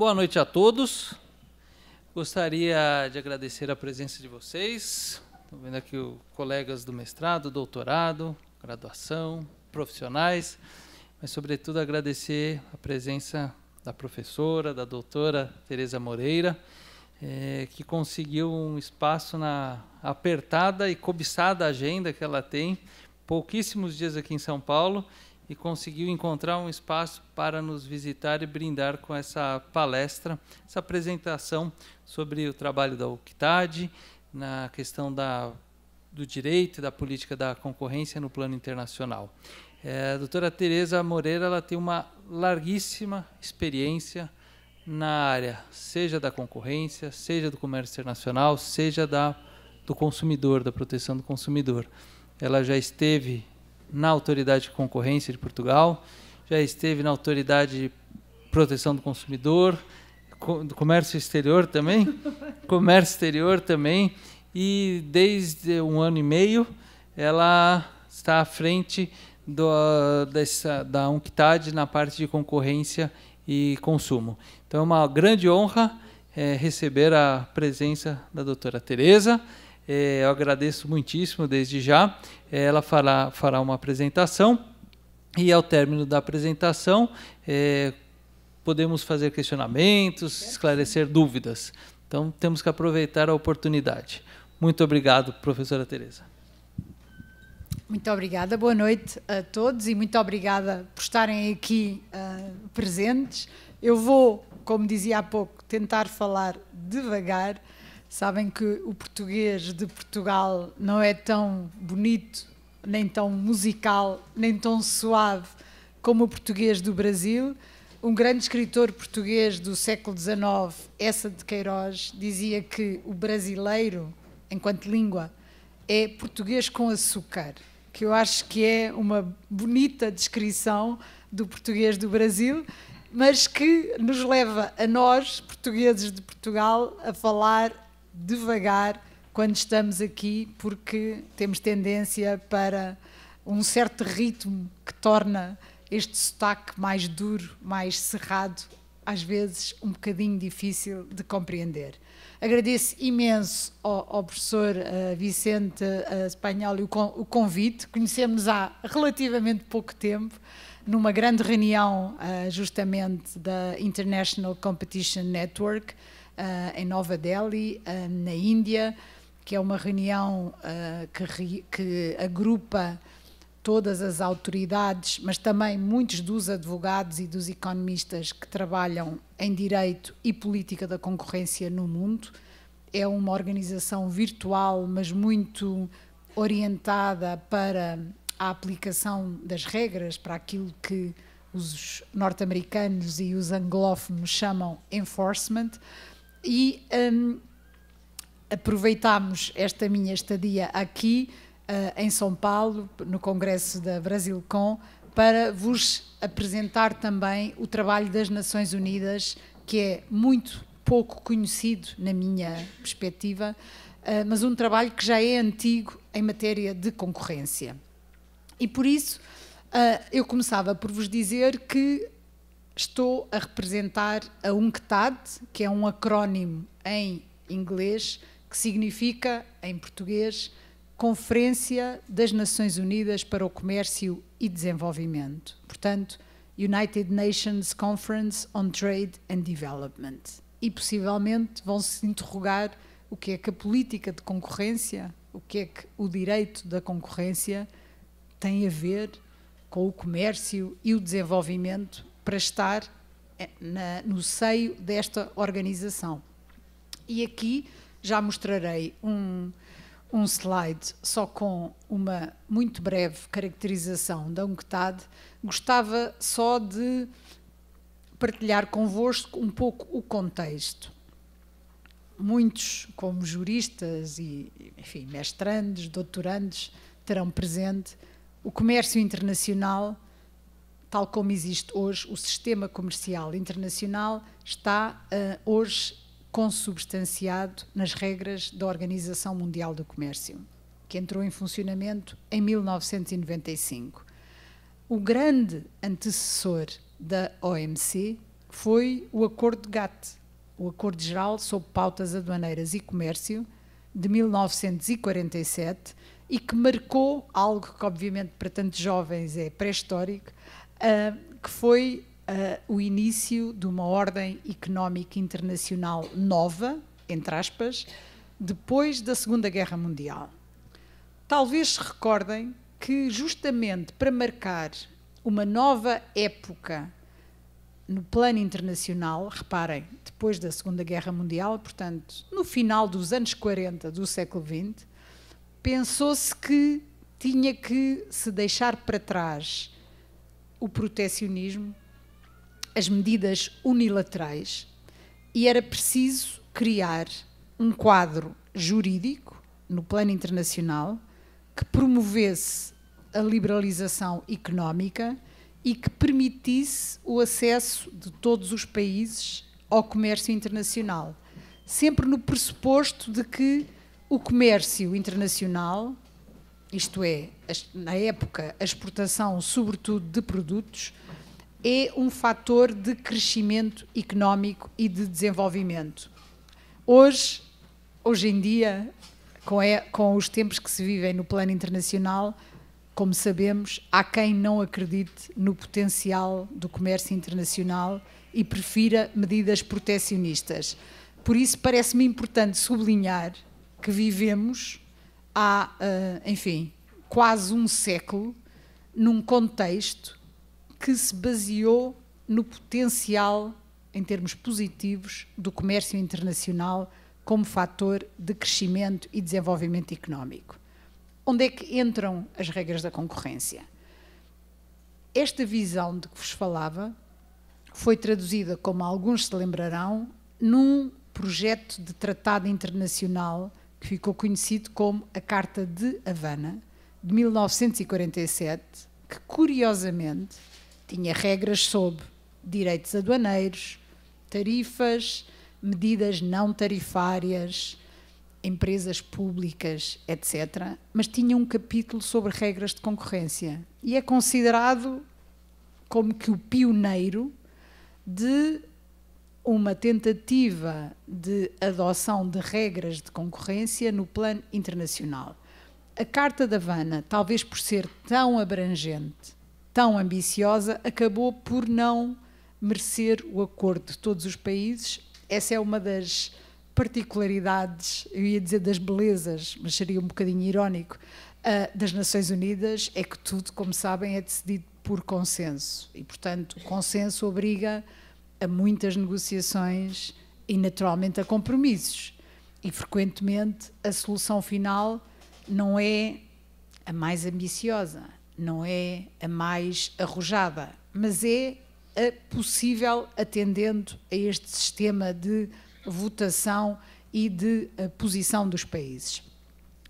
Boa noite a todos. Gostaria de agradecer a presença de vocês. Estou vendo aqui o, colegas do mestrado, doutorado, graduação, profissionais, mas, sobretudo, agradecer a presença da professora, da doutora Tereza Moreira, é, que conseguiu um espaço na apertada e cobiçada agenda que ela tem, pouquíssimos dias aqui em São Paulo, e conseguiu encontrar um espaço para nos visitar e brindar com essa palestra, essa apresentação sobre o trabalho da UCTAD, na questão da, do direito e da política da concorrência no plano internacional. É, a doutora Tereza Moreira ela tem uma larguíssima experiência na área, seja da concorrência, seja do comércio internacional, seja da, do consumidor, da proteção do consumidor. Ela já esteve na Autoridade de Concorrência de Portugal, já esteve na Autoridade de Proteção do Consumidor, do Comércio Exterior também, Comércio Exterior também, e desde um ano e meio ela está à frente do, dessa, da UNCTAD na parte de concorrência e consumo. Então é uma grande honra é, receber a presença da doutora Tereza. É, eu agradeço muitíssimo desde já. É, ela fará, fará uma apresentação e, ao término da apresentação, é, podemos fazer questionamentos, esclarecer dúvidas. Então, temos que aproveitar a oportunidade. Muito obrigado, professora Tereza. Muito obrigada, boa noite a todos e muito obrigada por estarem aqui uh, presentes. Eu vou, como dizia há pouco, tentar falar devagar sabem que o português de Portugal não é tão bonito, nem tão musical, nem tão suave como o português do Brasil. Um grande escritor português do século XIX, Essa de Queiroz, dizia que o brasileiro, enquanto língua, é português com açúcar, que eu acho que é uma bonita descrição do português do Brasil mas que nos leva a nós, portugueses de Portugal, a falar devagar quando estamos aqui, porque temos tendência para um certo ritmo que torna este sotaque mais duro, mais cerrado, às vezes um bocadinho difícil de compreender. Agradeço imenso ao, ao professor uh, Vicente uh, Espanhol o, con o convite. Conhecemos há relativamente pouco tempo, numa grande reunião uh, justamente da International Competition Network. Eh, em Nova Delhi, eh, na Índia, que é uma reunião eh, que, que agrupa todas as autoridades, mas também muitos dos advogados e dos economistas que trabalham em direito e política da concorrência no mundo. É uma organização virtual, mas muito orientada para a aplicação das regras, para aquilo que os norte-americanos e os anglófonos chamam enforcement e um, aproveitámos esta minha estadia aqui uh, em São Paulo, no Congresso da Brasilcom, para vos apresentar também o trabalho das Nações Unidas, que é muito pouco conhecido na minha perspectiva, uh, mas um trabalho que já é antigo em matéria de concorrência. E por isso uh, eu começava por vos dizer que estou a representar a UNCTAD, que é um acrónimo em inglês que significa, em português, Conferência das Nações Unidas para o Comércio e Desenvolvimento. Portanto, United Nations Conference on Trade and Development. E possivelmente vão se interrogar o que é que a política de concorrência, o que é que o direito da concorrência tem a ver com o comércio e o desenvolvimento para estar eh, na, no seio desta organização. E aqui já mostrarei um, um slide só com uma muito breve caracterização da UNCTAD. Gostava só de partilhar convosco um pouco o contexto. Muitos, como juristas e enfim, mestrandos, doutorandos, terão presente o comércio internacional tal como existe hoje, o sistema comercial internacional está uh, hoje consubstanciado nas regras da Organização Mundial do Comércio, que entrou em funcionamento em 1995. O grande antecessor da OMC foi o Acordo GATT, o Acordo Geral sobre Pautas Aduaneiras e Comércio, de 1947, e que marcou algo que, obviamente, para tantos jovens é pré-histórico, ah, que foi uh, o início de uma ordem económica internacional nova, entre aspas, depois da Segunda Guerra Mundial. Talvez se recordem que, justamente para marcar uma nova época no plano internacional, reparem, depois da Segunda Guerra Mundial, portanto, no final dos anos 40 do século XX, pensou-se que tinha que se deixar para trás o protecionismo, as medidas unilaterais e era preciso criar um quadro jurídico no plano internacional que promovesse a liberalização económica e que permitisse o acesso de todos os países ao comércio internacional, sempre no pressuposto de que o comércio internacional isto é, na época, a exportação, sobretudo de produtos, é um fator de crescimento económico e de desenvolvimento. Hoje, hoje em dia, com, é, com os tempos que se vivem no plano internacional, como sabemos, há quem não acredite no potencial do comércio internacional e prefira medidas protecionistas. Por isso, parece-me importante sublinhar que vivemos há, eh, enfim, quase um século, num contexto que se baseou no potencial, em termos positivos, do comércio internacional como fator de crescimento e desenvolvimento económico. Onde é que entram as regras da concorrência? Esta visão de que vos falava foi traduzida, como alguns se lembrarão, num projeto de tratado internacional que ficou conhecido como a Carta de Havana, de 1947, que curiosamente tinha regras sobre direitos aduaneiros, tarifas, medidas não tarifárias, empresas públicas, etc. Mas tinha um capítulo sobre regras de concorrência e é considerado como que o pioneiro de uma tentativa de adoção de regras de concorrência no plano internacional. A Carta da Havana, talvez por ser tão abrangente, tão ambiciosa, acabou por não merecer o acordo de todos os países. Essa é uma das particularidades, eu ia dizer das belezas, mas seria um bocadinho irónico, ah, das Nações Unidas, é que tudo, como sabem, é decidido por consenso. E, portanto, o consenso obriga a muitas negociações e, naturalmente, a compromissos. E, frequentemente, a solução final não é a mais ambiciosa, não é a mais arrojada, mas é a possível atendendo a este sistema de votação e de eh, posição dos países.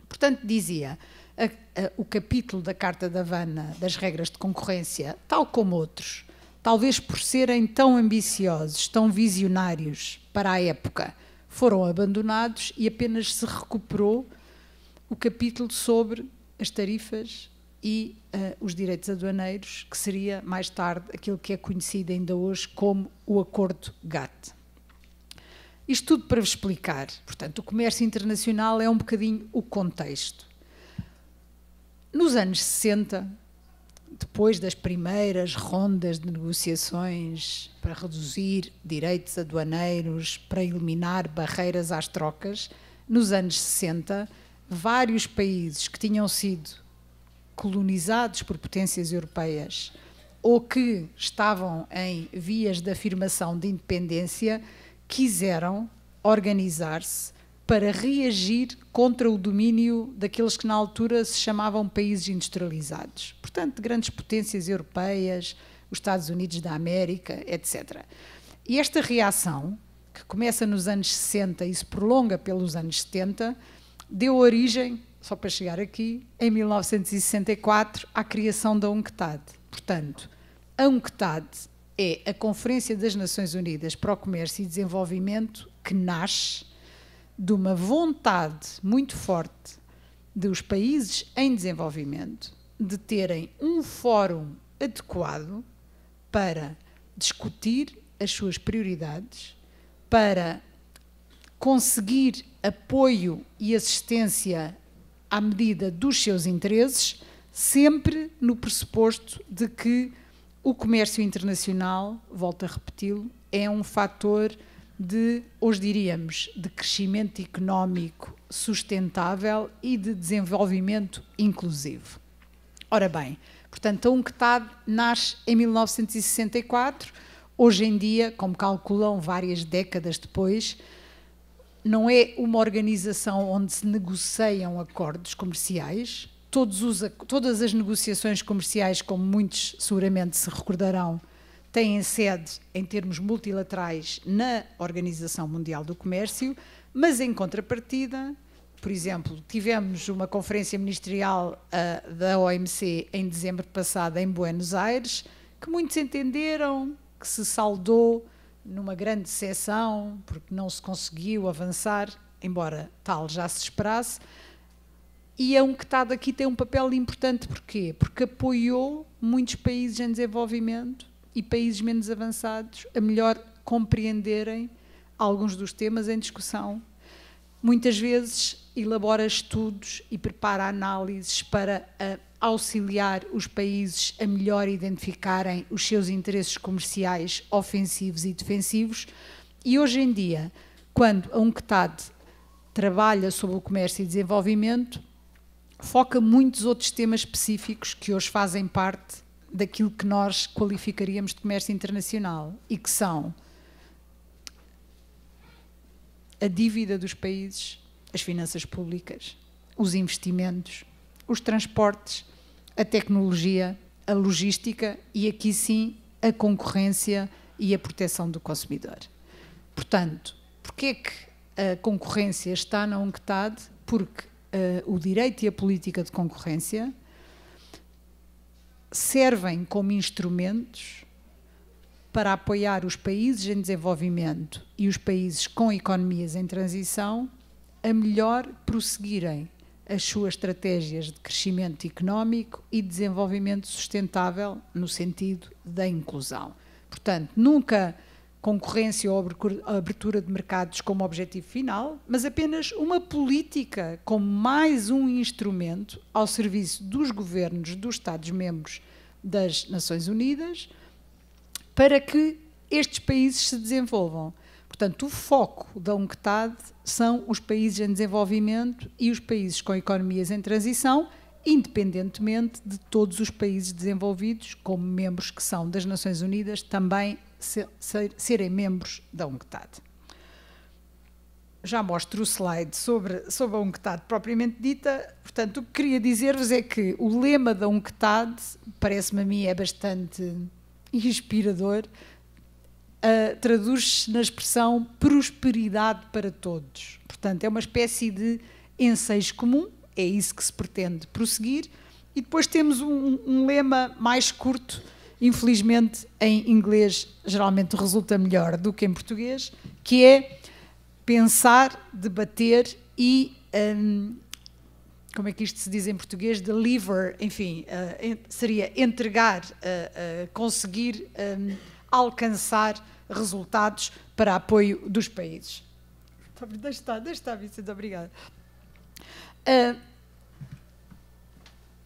Portanto, dizia, a, a, o capítulo da Carta da Havana das regras de concorrência, tal como outros, talvez por serem tão ambiciosos, tão visionários para a época, foram abandonados e apenas se recuperou o capítulo sobre as tarifas e uh, os direitos aduaneiros, que seria mais tarde aquilo que é conhecido ainda hoje como o Acordo GATT. Isto tudo para vos explicar. Portanto, o comércio internacional é um bocadinho o contexto. Nos anos 60, depois das primeiras rondas de negociações para reduzir direitos aduaneiros, para eliminar barreiras às trocas, nos anos 60, vários países que tinham sido colonizados por potências europeias ou que estavam em vias de afirmação de independência quiseram organizar-se para reagir contra o domínio daqueles que na altura se chamavam países industrializados. Portanto, grandes potências europeias, os Estados Unidos da América, etc. E esta reação, que começa nos anos 60 e se prolonga pelos anos 70, deu origem, só para chegar aqui, em 1964, à criação da UNCTAD. Portanto, a UNCTAD é a Conferência das Nações Unidas para o Comércio e Desenvolvimento que nasce de uma vontade muito forte dos países em desenvolvimento de terem um fórum adequado para discutir as suas prioridades, para conseguir apoio e assistência à medida dos seus interesses, sempre no pressuposto de que o comércio internacional, volto a repeti-lo, é um fator de, hoje diríamos, de crescimento económico sustentável e de desenvolvimento inclusivo. Ora bem, portanto, a UNCTAD nasce em 1964, hoje em dia, como calculam várias décadas depois, não é uma organização onde se negociam acordos comerciais. Os, todas as negociações comerciais, como muitos seguramente se recordarão, têm sede em termos multilaterais na Organização Mundial do Comércio, mas em contrapartida, por exemplo, tivemos uma conferência ministerial uh, da OMC em dezembro passado em Buenos Aires, que muitos entenderam que se saldou numa grande decepção, porque não se conseguiu avançar, embora tal já se esperasse. E a é UNCTAD aqui tem um papel importante, porquê? Porque apoiou muitos países em desenvolvimento e países menos avançados a melhor compreenderem alguns dos temas em discussão. Muitas vezes elabora estudos e prepara análises para ah, auxiliar os países a melhor identificarem os seus interesses comerciais ofensivos e defensivos. E hoje em dia, quando a UNCTAD trabalha sobre o comércio e desenvolvimento, foca muitos outros temas específicos que hoje fazem parte daquilo que nós qualificaríamos de comércio internacional e que são a dívida dos países, as finanças públicas, os investimentos, os transportes, a tecnologia, a logística e aqui sim a concorrência e a proteção do consumidor. Portanto, porquê é que a concorrência está na UNCTAD? Porque uh, o direito e a política de concorrência servem como instrumentos para apoiar os países em desenvolvimento e os países com economias em transição a melhor prosseguirem as suas estratégias de crescimento económico e desenvolvimento sustentável no sentido da inclusão. Portanto, nunca concorrência ou abertura de mercados como objetivo final, mas apenas uma política como mais um instrumento ao serviço dos governos dos Estados-membros das Nações Unidas para que estes países se desenvolvam. Portanto, o foco da UNCTAD são os países em desenvolvimento e os países com economias em transição, independentemente de todos os países desenvolvidos como membros que são das Nações Unidas também serem membros da UNCTAD. Já mostro o slide sobre, sobre a UNCTAD propriamente dita. Portanto, o que queria dizer-vos é que o lema da UNCTAD, parece-me a mim, é bastante inspirador. Uh, Traduz-se na expressão prosperidade para todos. Portanto, é uma espécie de ensejo comum, é isso que se pretende prosseguir. E depois temos um, um lema mais curto, infelizmente em inglês geralmente resulta melhor do que em português, que é pensar, debater e um, como é que isto se diz em português? Deliver, enfim, uh, seria entregar, uh, uh, conseguir um, alcançar resultados para apoio dos países. Deixa estar, deixa estar, Vicente, obrigada. Uh,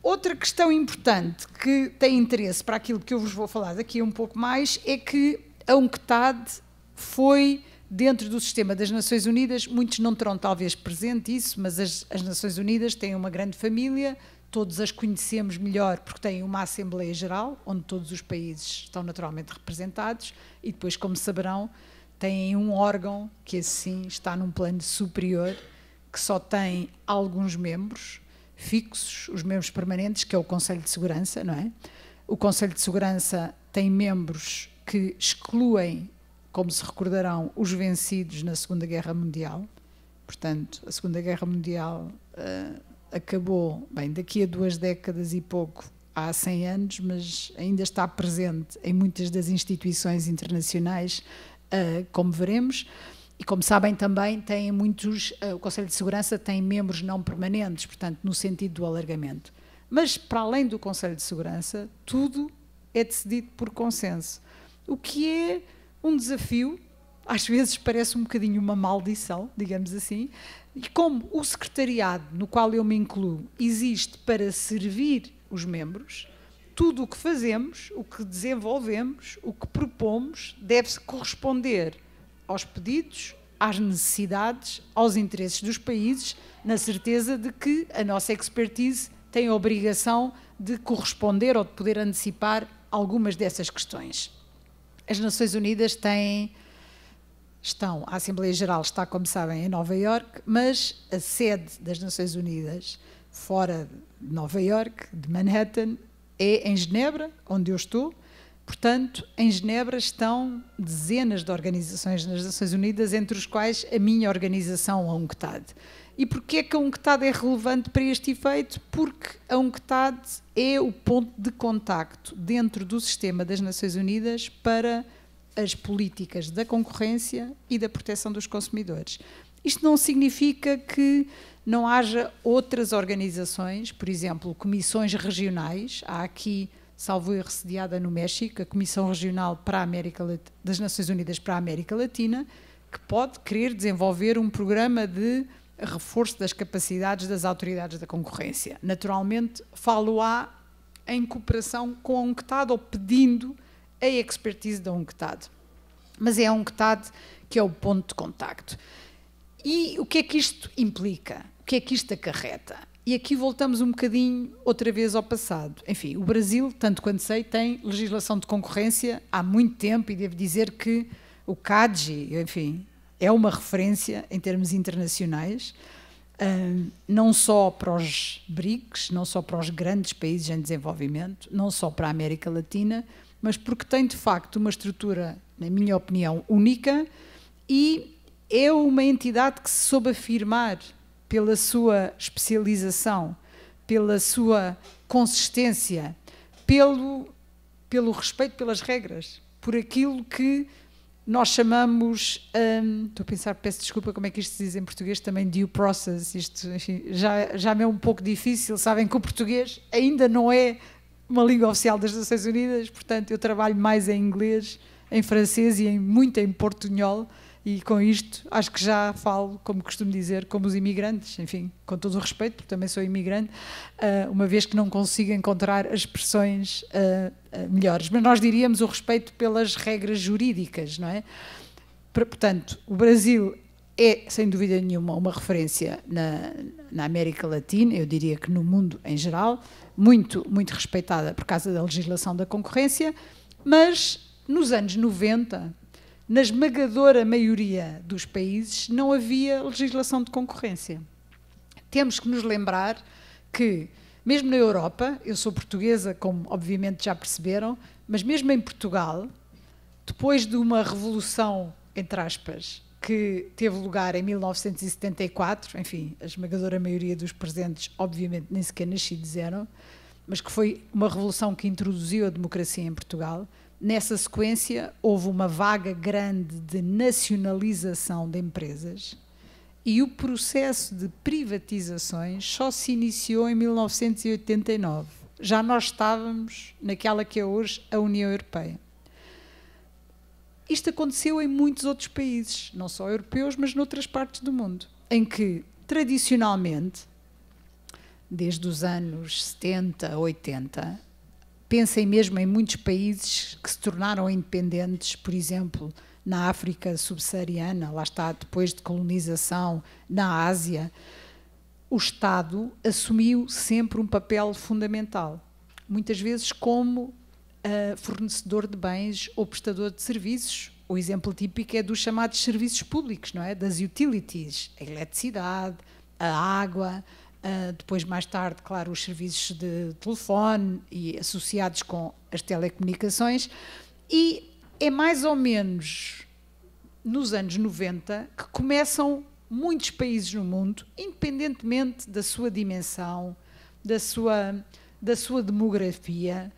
Outra questão importante que tem interesse para aquilo que eu vos vou falar daqui um pouco mais é que a UNCTAD foi, dentro do sistema das Nações Unidas, muitos não terão talvez presente isso, mas as, as Nações Unidas têm uma grande família, todos as conhecemos melhor porque têm uma Assembleia Geral, onde todos os países estão naturalmente representados, e depois, como saberão, têm um órgão que assim está num plano superior, que só tem alguns membros fixos, os membros permanentes, que é o Conselho de Segurança, não é? O Conselho de Segurança tem membros que excluem, como se recordarão, os vencidos na Segunda Guerra Mundial. Portanto, a Segunda Guerra Mundial uh, acabou, bem, daqui a duas décadas e pouco, há 100 anos, mas ainda está presente em muitas das instituições internacionais, uh, como veremos. E como sabem também tem muitos, eh, o Conselho de Segurança tem membros não permanentes, portanto no sentido do alargamento. Mas para além do Conselho de Segurança, tudo é decidido por consenso, o que é um desafio, às vezes parece um bocadinho uma maldição, digamos assim, e como o secretariado, no qual eu me incluo, existe para servir os membros, tudo o que fazemos, o que desenvolvemos, o que propomos, deve-se corresponder aos pedidos, às necessidades, aos interesses dos países, na certeza de que a nossa expertise tem a obrigação de corresponder ou de poder antecipar algumas dessas questões. As Nações Unidas têm estão, a Assembleia Geral está, como sabem, em Nova Iorque, mas a sede das Nações Unidas, fora de Nova Iorque, de Manhattan, é em Genebra, onde eu estou, Portanto, em Genebra estão dezenas de organizações das Nações Unidas, entre os quais a minha organização, a UNCTAD. E porquê que a UNCTAD é relevante para este efeito? Porque a UNCTAD é o ponto de contacto dentro do sistema das Nações Unidas para as políticas da concorrência e da proteção dos consumidores. Isto não significa que não haja outras organizações, por exemplo, comissões regionais. Há aqui salvo erro, sediada no México, a Comissão Regional para a América das Nações Unidas para a América Latina, que pode querer desenvolver um programa de reforço das capacidades das autoridades da concorrência. Naturalmente, falo-á em cooperação com a UNCTAD ou pedindo a expertise da UNCTAD. Mas é a UNCTAD que é o ponto de contacto. E o que é que isto implica? O que é que isto acarreta? E aqui voltamos um bocadinho outra vez ao passado. Enfim, o Brasil, tanto quanto sei, tem legislação de concorrência há muito tempo e devo dizer que o CADG, enfim, é uma referência em termos internacionais, hum, não só para os BRICS, não só para os grandes países em desenvolvimento, não só para a América Latina, mas porque tem de facto uma estrutura, na minha opinião, única e é uma entidade que se soube afirmar pela sua especialização, pela sua consistência, pelo, pelo respeito pelas regras, por aquilo que nós chamamos, hum, estou a pensar, peço desculpa como é que isto se diz em português, também due process, isto enfim, já, já me é um pouco difícil, sabem que o português ainda não é uma língua oficial das Nações Unidas, portanto eu trabalho mais em inglês, em francês e em, muito em portunhol, e com isto, acho que já falo, como costumo dizer, como os imigrantes, enfim, com todo o respeito, porque também sou imigrante, eh, uma vez que não consigo encontrar as expressões eh, eh, melhores. Mas nós diríamos o respeito pelas regras jurídicas, não é? Portanto, o Brasil é, sem dúvida nenhuma, uma referência na, na América Latina, eu diria que no mundo em geral, muito, muito respeitada por causa da legislação da concorrência, mas nos anos 90, na esmagadora maioria dos países não havia legislação de concorrência. Temos que nos lembrar que, mesmo na Europa, eu sou portuguesa, como obviamente já perceberam, mas mesmo em Portugal, depois de uma revolução, entre aspas, que teve lugar em 1974, enfim, a esmagadora maioria dos presentes, obviamente, nem sequer nascidos eram, mas que foi uma revolução que introduziu a democracia em Portugal, Nessa sequência, houve uma vaga grande de nacionalização de empresas e o processo de privatizações só se iniciou em 1989. Já nós estávamos naquela que é hoje a União Europeia. Isto aconteceu em muitos outros países, não só europeus, mas noutras partes do mundo, em que, tradicionalmente, desde os anos 70, 80, Pensem mesmo em muitos países que se tornaram independentes, por exemplo, na África subsaariana, lá está, depois de colonização, na Ásia. O Estado assumiu sempre um papel fundamental, muitas vezes como uh, fornecedor de bens ou prestador de serviços. O exemplo típico é dos chamados serviços públicos, não é? Das utilities, a eletricidade, a água, ah, depois, mais tarde, claro, os serviços de telefone e associados com as telecomunicações. E é mais ou menos nos anos 90 que começam muitos países no mundo, independentemente da sua dimensão, da sua, da sua demografia,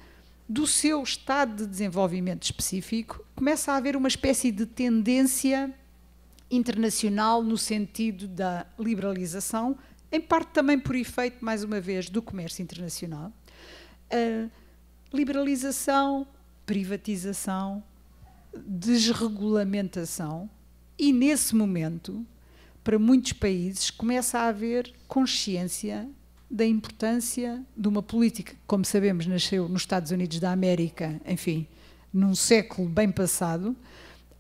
do seu estado de desenvolvimento específico, começa a haver uma espécie de tendência internacional no sentido da liberalização em parte também por efeito, mais uma vez, do comércio internacional, liberalização, privatização, desregulamentação, e nesse momento, para muitos países, começa a haver consciência da importância de uma política que, como sabemos, nasceu nos Estados Unidos da América, enfim, num século bem passado,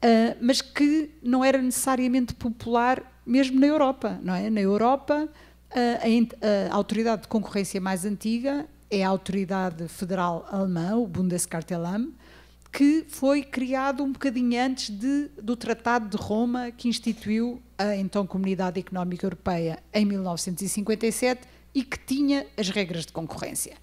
ah, mas que não era necessariamente popular mesmo na Europa, não é? Na Europa a, a, a autoridade de concorrência mais antiga é a autoridade federal alemã, o Bundeskartellamt, que foi criado um bocadinho antes de, do Tratado de Roma, que instituiu a então Comunidade Económica Europeia em 1957 e que tinha as regras de concorrência.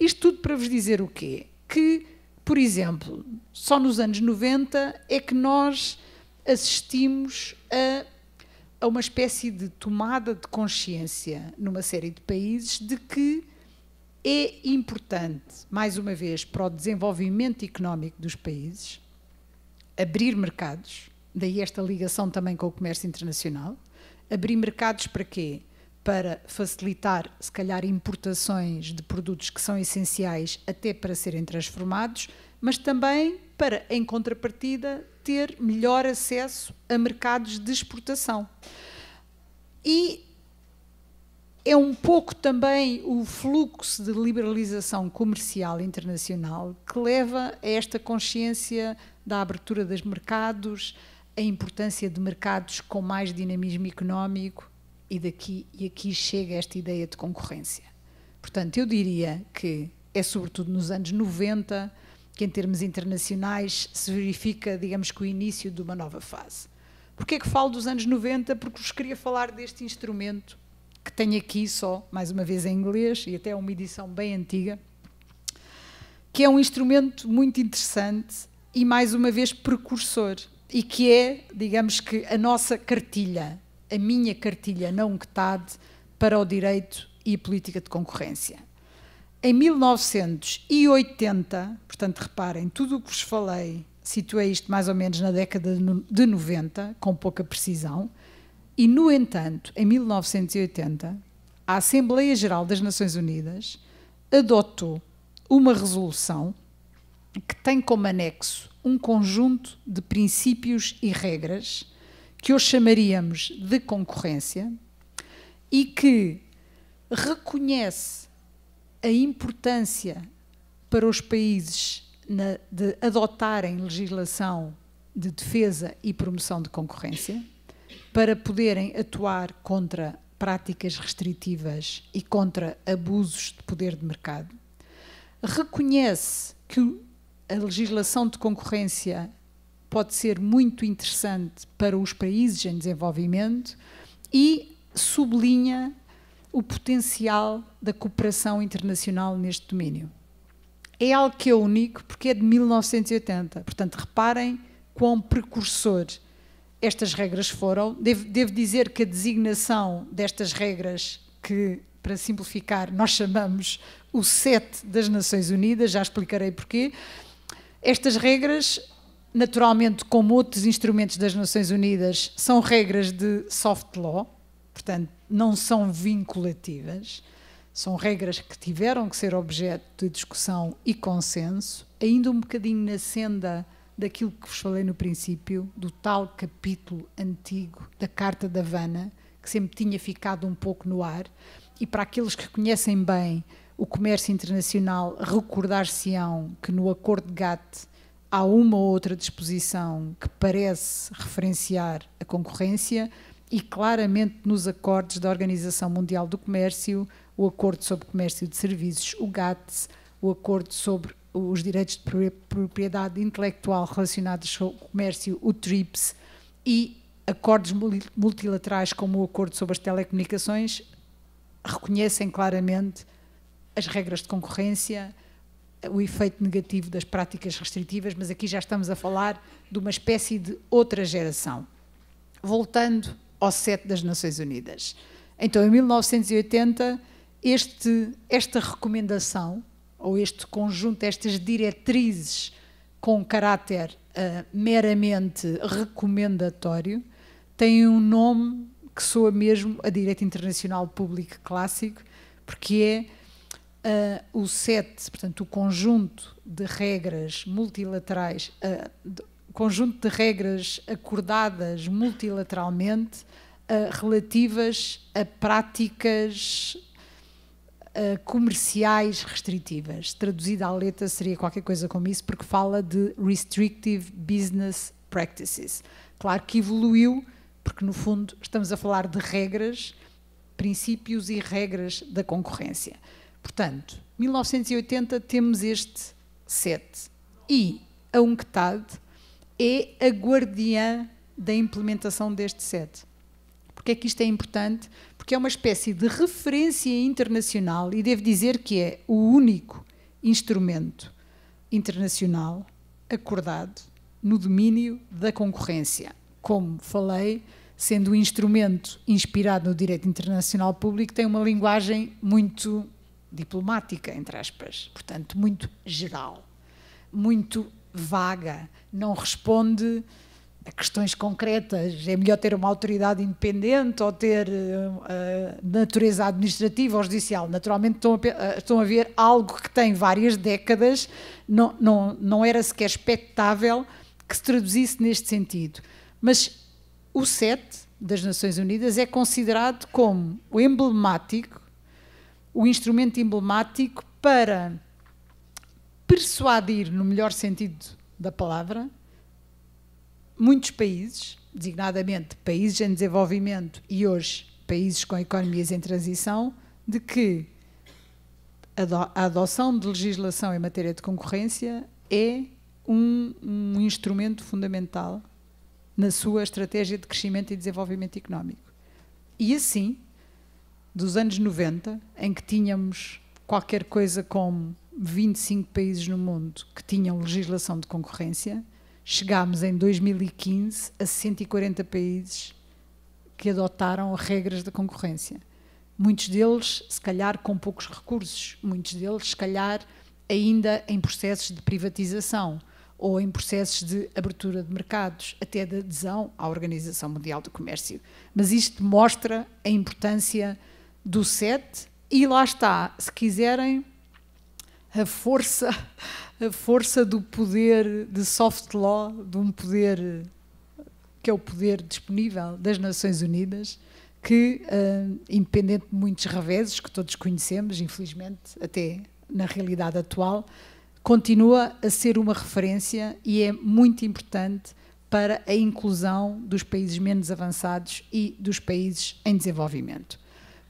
Isto tudo para vos dizer o quê? Que, por exemplo, só nos anos 90 é que nós assistimos a a uma espécie de tomada de consciência numa série de países de que é importante, mais uma vez, para o desenvolvimento económico dos países, abrir mercados, daí esta ligação também com o comércio internacional. Abrir mercados para quê? Para facilitar, se calhar, importações de produtos que são essenciais até para serem transformados, mas também para, em contrapartida, ter melhor acesso a mercados de exportação. E é um pouco também o fluxo de liberalização comercial internacional que leva a esta consciência da abertura dos mercados, a importância de mercados com mais dinamismo económico e daqui e aqui chega esta ideia de concorrência. Portanto, eu diria que é sobretudo nos anos 90 que em termos internacionais se verifica, digamos que o início de uma nova fase. Porquê é que falo dos anos 90? Porque vos queria falar deste instrumento que tenho aqui só, mais uma vez em inglês, e até é uma edição bem antiga, que é um instrumento muito interessante e mais uma vez precursor, e que é, digamos que, a nossa cartilha, a minha cartilha não que para o direito e a política de concorrência em 1980, portanto, reparem, tudo o que vos falei, situei isto mais ou menos na década de 90, com pouca precisão, e, no entanto, em 1980, a Assembleia Geral das Nações Unidas adotou uma resolução que tem como anexo um conjunto de princípios e regras que hoje chamaríamos de concorrência e que reconhece a importância para os países na, de adotarem legislação de defesa e promoção de concorrência para poderem atuar contra práticas restritivas e contra abusos de poder de mercado. Reconhece que a legislação de concorrência pode ser muito interessante para os países em desenvolvimento e sublinha o potencial da cooperação internacional neste domínio. É algo que é único porque é de 1980, portanto, reparem quão precursor estas regras foram. Devo, devo dizer que a designação destas regras, que, para simplificar, nós chamamos o sete das Nações Unidas, já explicarei porquê, estas regras naturalmente, como outros instrumentos das Nações Unidas, são regras de soft law, portanto, não são vinculativas, são regras que tiveram que ser objeto de discussão e consenso, ainda um bocadinho na senda daquilo que vos falei no princípio, do tal capítulo antigo da Carta da Havana, que sempre tinha ficado um pouco no ar, e para aqueles que conhecem bem o comércio internacional, recordar-se-ão que no Acordo de GATT há uma ou outra disposição que parece referenciar a concorrência, e claramente nos acordos da Organização Mundial do Comércio, o Acordo sobre Comércio de Serviços, o GATS, o Acordo sobre os Direitos de Propriedade Intelectual relacionados com o comércio, o TRIPS, e acordos multilaterais como o Acordo sobre as Telecomunicações reconhecem claramente as regras de concorrência, o efeito negativo das práticas restritivas, mas aqui já estamos a falar de uma espécie de outra geração. Voltando ao Sete das Nações Unidas. Então, em 1980, este, esta recomendação, ou este conjunto, estas diretrizes com caráter uh, meramente recomendatório, tem um nome que soa mesmo a direito internacional público clássico, porque é uh, o set, portanto, o conjunto de regras multilaterais, uh, conjunto de regras acordadas multilateralmente uh, relativas a práticas uh, comerciais restritivas. Traduzida à letra seria qualquer coisa como isso, porque fala de restrictive business practices. Claro que evoluiu, porque no fundo estamos a falar de regras, princípios e regras da concorrência. Portanto, 1980 temos este set e a UNCTAD é a guardiã da implementação deste set. Porque é que isto é importante? Porque é uma espécie de referência internacional e devo dizer que é o único instrumento internacional acordado no domínio da concorrência. Como falei, sendo um instrumento inspirado no direito internacional público, tem uma linguagem muito diplomática, entre aspas, portanto, muito geral, muito vaga, não responde a questões concretas. É melhor ter uma autoridade independente ou ter uh, natureza administrativa ou judicial. Naturalmente estão a, eh, estão a, ver algo que tem várias décadas, não, não, não era sequer expectável que se traduzisse neste sentido. Mas o SET das Nações Unidas é considerado como o emblemático, o instrumento emblemático para persuadir, no melhor sentido da palavra, muitos países, designadamente países em desenvolvimento e hoje países com economias em transição, de que a adoção de legislação em matéria de concorrência é um, um instrumento fundamental na sua estratégia de crescimento e desenvolvimento económico. E assim, dos anos 90, em que tínhamos qualquer coisa como 25 países no mundo que tinham legislação de concorrência, chegámos em 2015 a 140 países que adotaram regras da concorrência. Muitos deles, se calhar, com poucos recursos, muitos deles, se calhar, ainda em processos de privatização ou em processos de abertura de mercados, até de adesão à Organização Mundial do Comércio. Mas isto mostra a importância do SET e lá está, se quiserem, a força, a força do poder de soft law, de um poder que é o poder disponível das Nações Unidas, que, uh, independente de muitos reveses que todos conhecemos, infelizmente, até na realidade atual, continua a ser uma referência e é muito importante para a inclusão dos países menos avançados e dos países em desenvolvimento.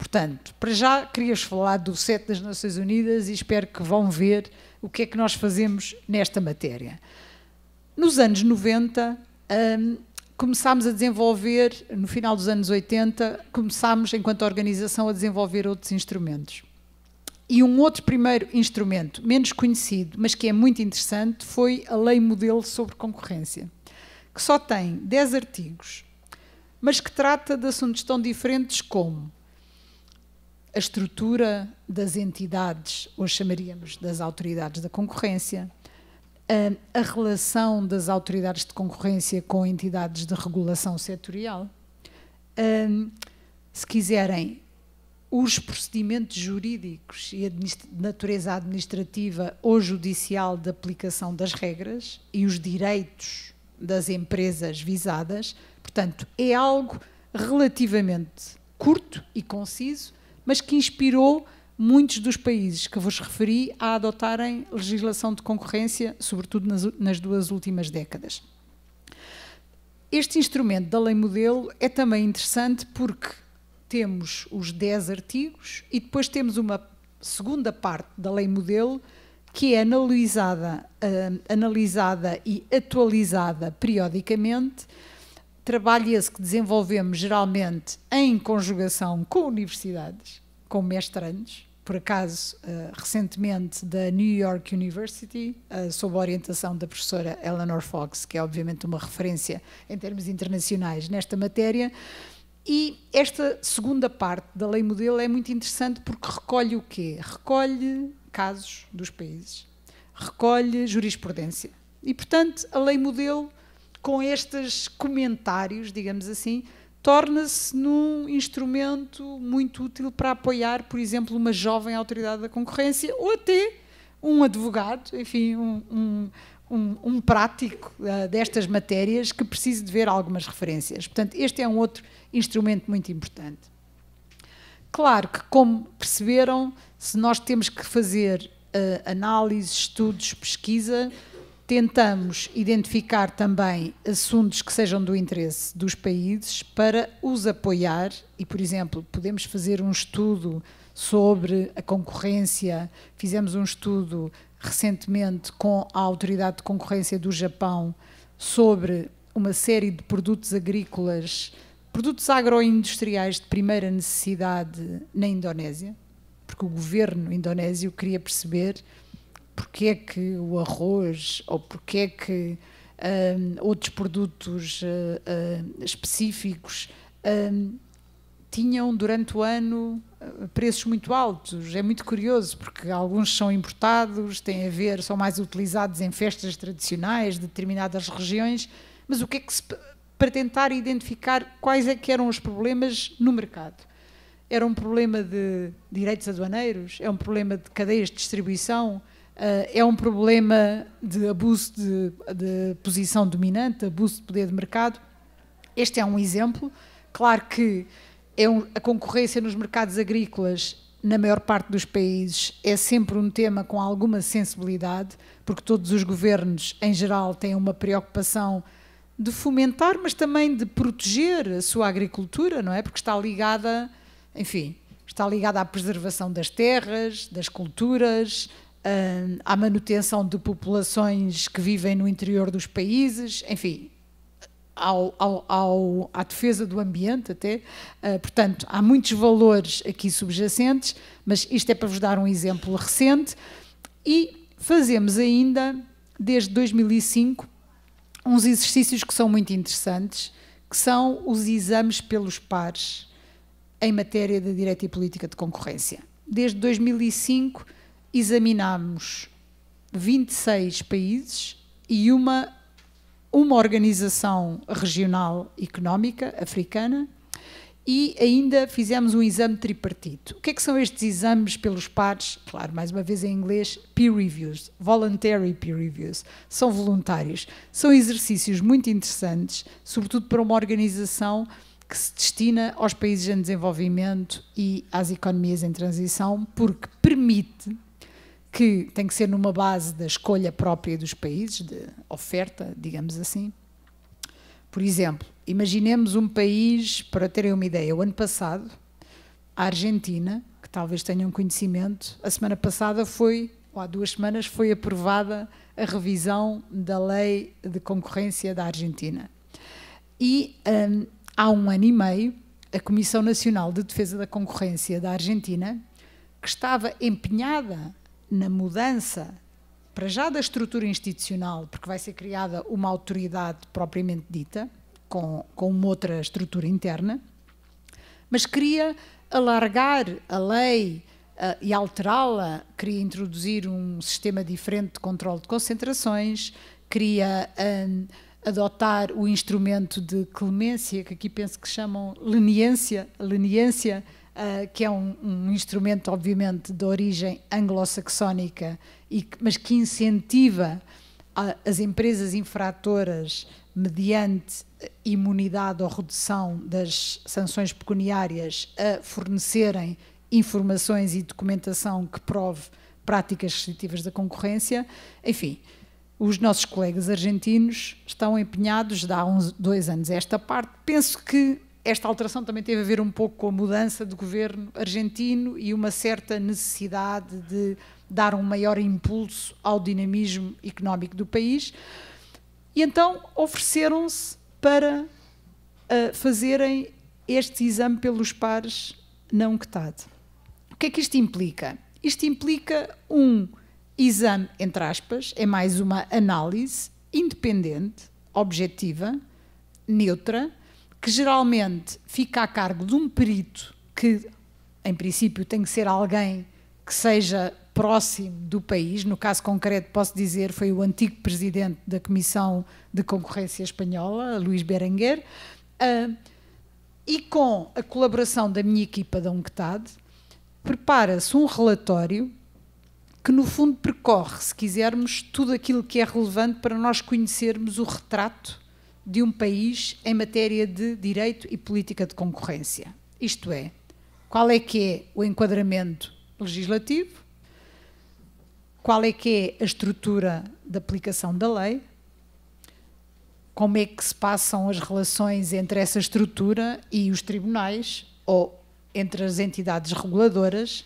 Portanto, para já querias falar do CET das Nações Unidas e espero que vão ver o que é que nós fazemos nesta matéria. Nos anos 90, um, começámos a desenvolver, no final dos anos 80, começámos, enquanto organização, a desenvolver outros instrumentos. E um outro primeiro instrumento, menos conhecido, mas que é muito interessante, foi a Lei Modelo sobre Concorrência, que só tem 10 artigos, mas que trata de assuntos tão diferentes como a estrutura das entidades, hoje chamaríamos das autoridades da concorrência, a, hum, a relação das autoridades de concorrência com entidades de regulação setorial, hum, se quiserem, os procedimentos jurídicos e de natureza administrativa ou judicial de aplicação das regras e os direitos das empresas visadas. Portanto, é algo relativamente curto e conciso mas que inspirou muitos dos países que vos referi a adotarem legislação de concorrência, sobretudo nas, nas duas últimas décadas. Este instrumento da lei modelo é também interessante porque temos os 10 artigos e depois temos uma segunda parte da lei modelo que é analisada, uh, analisada e atualizada periodicamente trabalho esse que desenvolvemos geralmente em conjugação com universidades, com mestrandos, por acaso uh, recentemente da New York University, uh, sob a orientação da professora Eleanor Fox, que é obviamente uma referência em termos internacionais nesta matéria. E esta segunda parte da lei modelo é muito interessante porque recolhe o quê? Recolhe casos dos países, recolhe jurisprudência. E, portanto, a lei modelo com estes comentários, digamos assim, torna-se num instrumento muito útil para apoiar, por exemplo, uma jovem autoridade da concorrência ou até um advogado, enfim, um, um um, um, prático uh, destas matérias que precise de ver algumas referências. Portanto, este é um outro instrumento muito importante. Claro que, como perceberam, se nós temos que fazer uh, eh, análises, estudos, pesquisa, tentamos identificar também assuntos que sejam do interesse dos países para os apoiar e, por exemplo, podemos fazer um estudo sobre a concorrência. Fizemos um estudo recentemente com a Autoridade de Concorrência do Japão sobre uma série de produtos agrícolas, produtos agroindustriais de primeira necessidade na Indonésia, porque o governo indonésio queria perceber porque é que o arroz ou porque é que um, outros produtos uh, uh, específicos um, tinham durante o ano eh, preços muito altos. É muito curioso porque alguns são importados, têm a ver, são mais utilizados em festas tradicionais de determinadas regiões, mas o que é que se para tentar identificar quais é que eram os problemas no mercado. Era um problema de direitos aduaneiros, é um problema de cadeias de distribuição, eh, é um problema de abuso de, de, posição dominante, abuso de poder de mercado. Este é um exemplo. Claro que é um, a concorrência nos mercados agrícolas, na maior parte dos países, é sempre um tema com alguma sensibilidade, porque todos os governos, em geral, têm uma preocupação de fomentar, mas também de proteger a sua agricultura, não é? Porque está ligada, enfim, está ligada à preservação das terras, das culturas, uh, à manutenção de populações que vivem no interior dos países, enfim, ao, ao, ao, à defesa do ambiente até. Uh, portanto, há muitos valores aqui subjacentes, mas isto é para vos dar um exemplo recente. E fazemos ainda, desde 2005, uns exercícios que são muito interessantes, que são os exames pelos pares em matéria de direito e política de concorrência. Desde 2005 examinámos 26 países e uma, uma organização regional económica africana e ainda fizemos um exame tripartito. O que é que são estes exames pelos pares? Claro, mais uma vez em inglês, peer reviews, voluntary peer reviews, são voluntários. São exercícios muito interessantes, sobretudo para uma organização que se destina aos países em desenvolvimento e às economias em transição, porque permite que tem que ser numa base da escolha própria dos países, de oferta, digamos assim. Por exemplo, imaginemos um país, para terem uma ideia, o ano passado, a Argentina, que talvez tenham conhecimento, a semana passada foi, ou há duas semanas, foi aprovada a revisão da lei de concorrência da Argentina. E um, há um ano e meio, a Comissão Nacional de Defesa da Concorrência da Argentina, que estava empenhada na mudança para já da estrutura institucional, porque vai ser criada uma autoridade propriamente dita, com, com uma outra estrutura interna, mas queria alargar a lei uh, e alterá-la, queria introduzir um sistema diferente de controle de concentrações, queria um, adotar o instrumento de clemência, que aqui penso que chamam leniência, leniência, Uh, que é um, um, instrumento, obviamente, de origem anglo-saxónica, mas que incentiva a, as empresas infratoras, mediante imunidade ou redução das sanções pecuniárias, a fornecerem informações e documentação que prove práticas restritivas da concorrência. Enfim, os nossos colegas argentinos estão empenhados, há uns, dois anos esta parte, penso que esta alteração também teve a ver um pouco com a mudança de governo argentino e uma certa necessidade de dar um maior impulso ao dinamismo económico do país. E então ofereceram-se para uh, fazerem este exame pelos pares não UNCTAD. O que é que isto implica? Isto implica um exame, entre aspas, é mais uma análise independente, objetiva, neutra, que geralmente fica a cargo de um perito que, em princípio, tem que ser alguém que seja próximo do país. No caso concreto, posso dizer, foi o antigo presidente da Comissão de Concorrência Espanhola, Luís Berenguer, uh, e com a colaboração da minha equipa da UNCTAD, prepara-se um relatório que, no fundo, percorre, se quisermos, tudo aquilo que é relevante para nós conhecermos o retrato de um país em matéria de direito e política de concorrência. Isto é, qual é que é o enquadramento legislativo, qual é que é a estrutura de aplicação da lei, como é que se passam as relações entre essa estrutura e os tribunais ou entre as entidades reguladoras,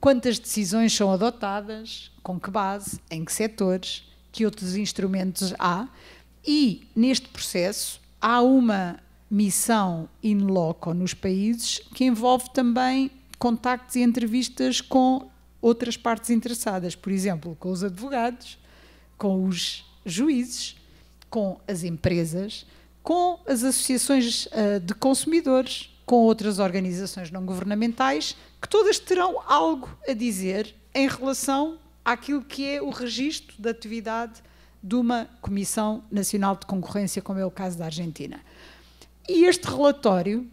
quantas decisões são adotadas, com que base, em que setores, que outros instrumentos há e neste processo há uma missão in loco nos países que envolve também contactos e entrevistas com outras partes interessadas, por exemplo, com os advogados, com os juízes, com as empresas, com as associações uh, de consumidores, com outras organizações não governamentais, que todas terão algo a dizer em relação àquilo que é o registro da atividade de uma Comissão Nacional de Concorrência, como é o caso da Argentina. E este relatório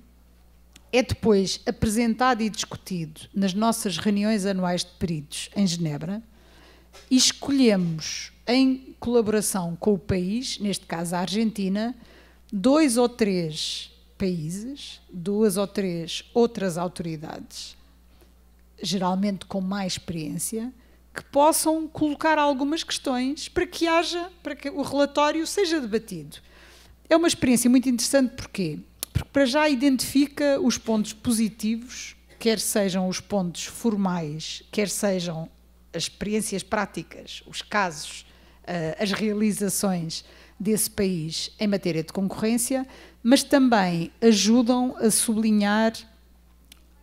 é depois apresentado e discutido nas nossas reuniões anuais de peritos em Genebra e escolhemos, em colaboração com o país, neste caso a Argentina, dois ou três países, duas ou três outras autoridades, geralmente com mais experiência, que possam colocar algumas questões para que haja, para que o relatório seja debatido. É uma experiência muito interessante porquê? Porque para já identifica os pontos positivos, quer sejam os pontos formais, quer sejam as experiências práticas, os casos, eh, as realizações desse país em matéria de concorrência, mas também ajudam a sublinhar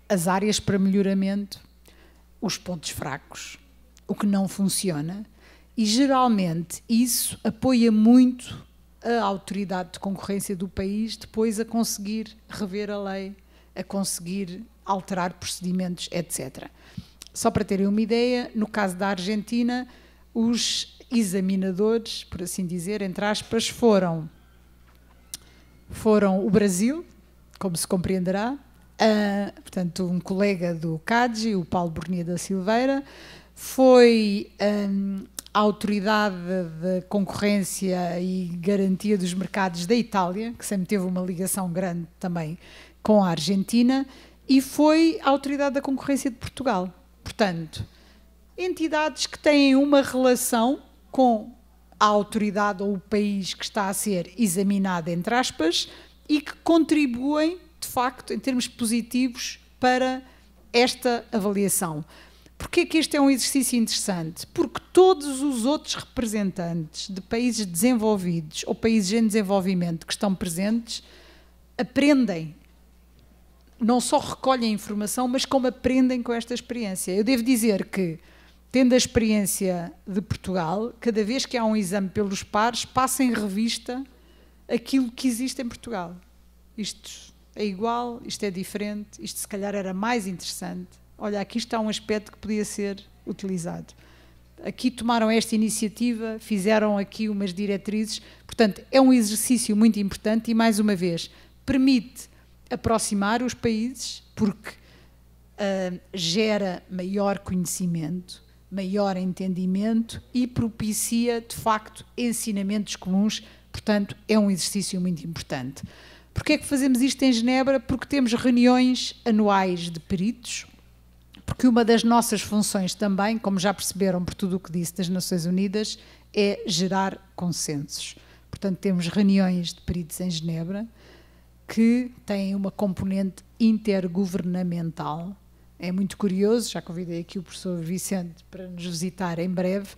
as áreas para melhoramento, os pontos fracos, o que não funciona, e geralmente isso apoia muito a autoridade de concorrência do país depois a conseguir rever a lei, a conseguir alterar procedimentos, etc. Só para terem uma ideia, no caso da Argentina, os examinadores, por assim dizer, entre aspas, foram foram o Brasil, como se compreenderá, ah, portanto, um colega do CADGI, o Paulo Bernia da Silveira, foi um, a Autoridade de Concorrência e Garantia dos Mercados da Itália, que sempre teve uma ligação grande também com a Argentina, e foi a Autoridade da Concorrência de Portugal. Portanto, entidades que têm uma relação com a autoridade ou o país que está a ser examinado, entre aspas, e que contribuem, de facto, em termos positivos, para esta avaliação. Porquê que este é um exercício interessante? Porque todos os outros representantes de países desenvolvidos ou países em desenvolvimento que estão presentes aprendem não só recolhem informação, mas como aprendem com esta experiência. Eu devo dizer que, tendo a experiência de Portugal, cada vez que há um exame pelos pares, passa em revista aquilo que existe em Portugal. Isto é igual, isto é diferente, isto se calhar era mais interessante olha, aqui está um aspecto que podia ser utilizado. Aqui tomaram esta iniciativa, fizeram aqui umas diretrizes, portanto, é um exercício muito importante e, mais uma vez, permite aproximar os países, porque uh, gera maior conhecimento, maior entendimento e propicia, de facto, ensinamentos comuns. Portanto, é um exercício muito importante. Porquê é que fazemos isto em Genebra? Porque temos reuniões anuais de peritos, porque uma das nossas funções também, como já perceberam por tudo o que disse das Nações Unidas, é gerar consensos. Portanto, temos reuniões de peritos em Genebra que têm uma componente intergovernamental. É muito curioso, já convidei aqui o professor Vicente para nos visitar em breve,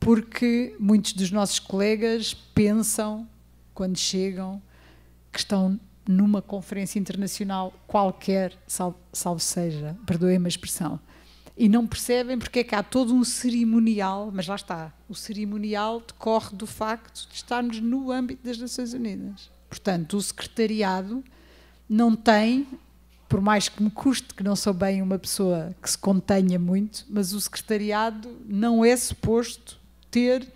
porque muitos dos nossos colegas pensam, quando chegam, que estão numa conferência internacional qualquer, salvo, salvo seja, perdoem-me a expressão, e não percebem porque é que há todo um cerimonial, mas lá está, o cerimonial decorre do facto de estarmos no âmbito das Nações Unidas. Portanto, o secretariado não tem, por mais que me custe que não sou bem uma pessoa que se contenha muito, mas o secretariado não é suposto ter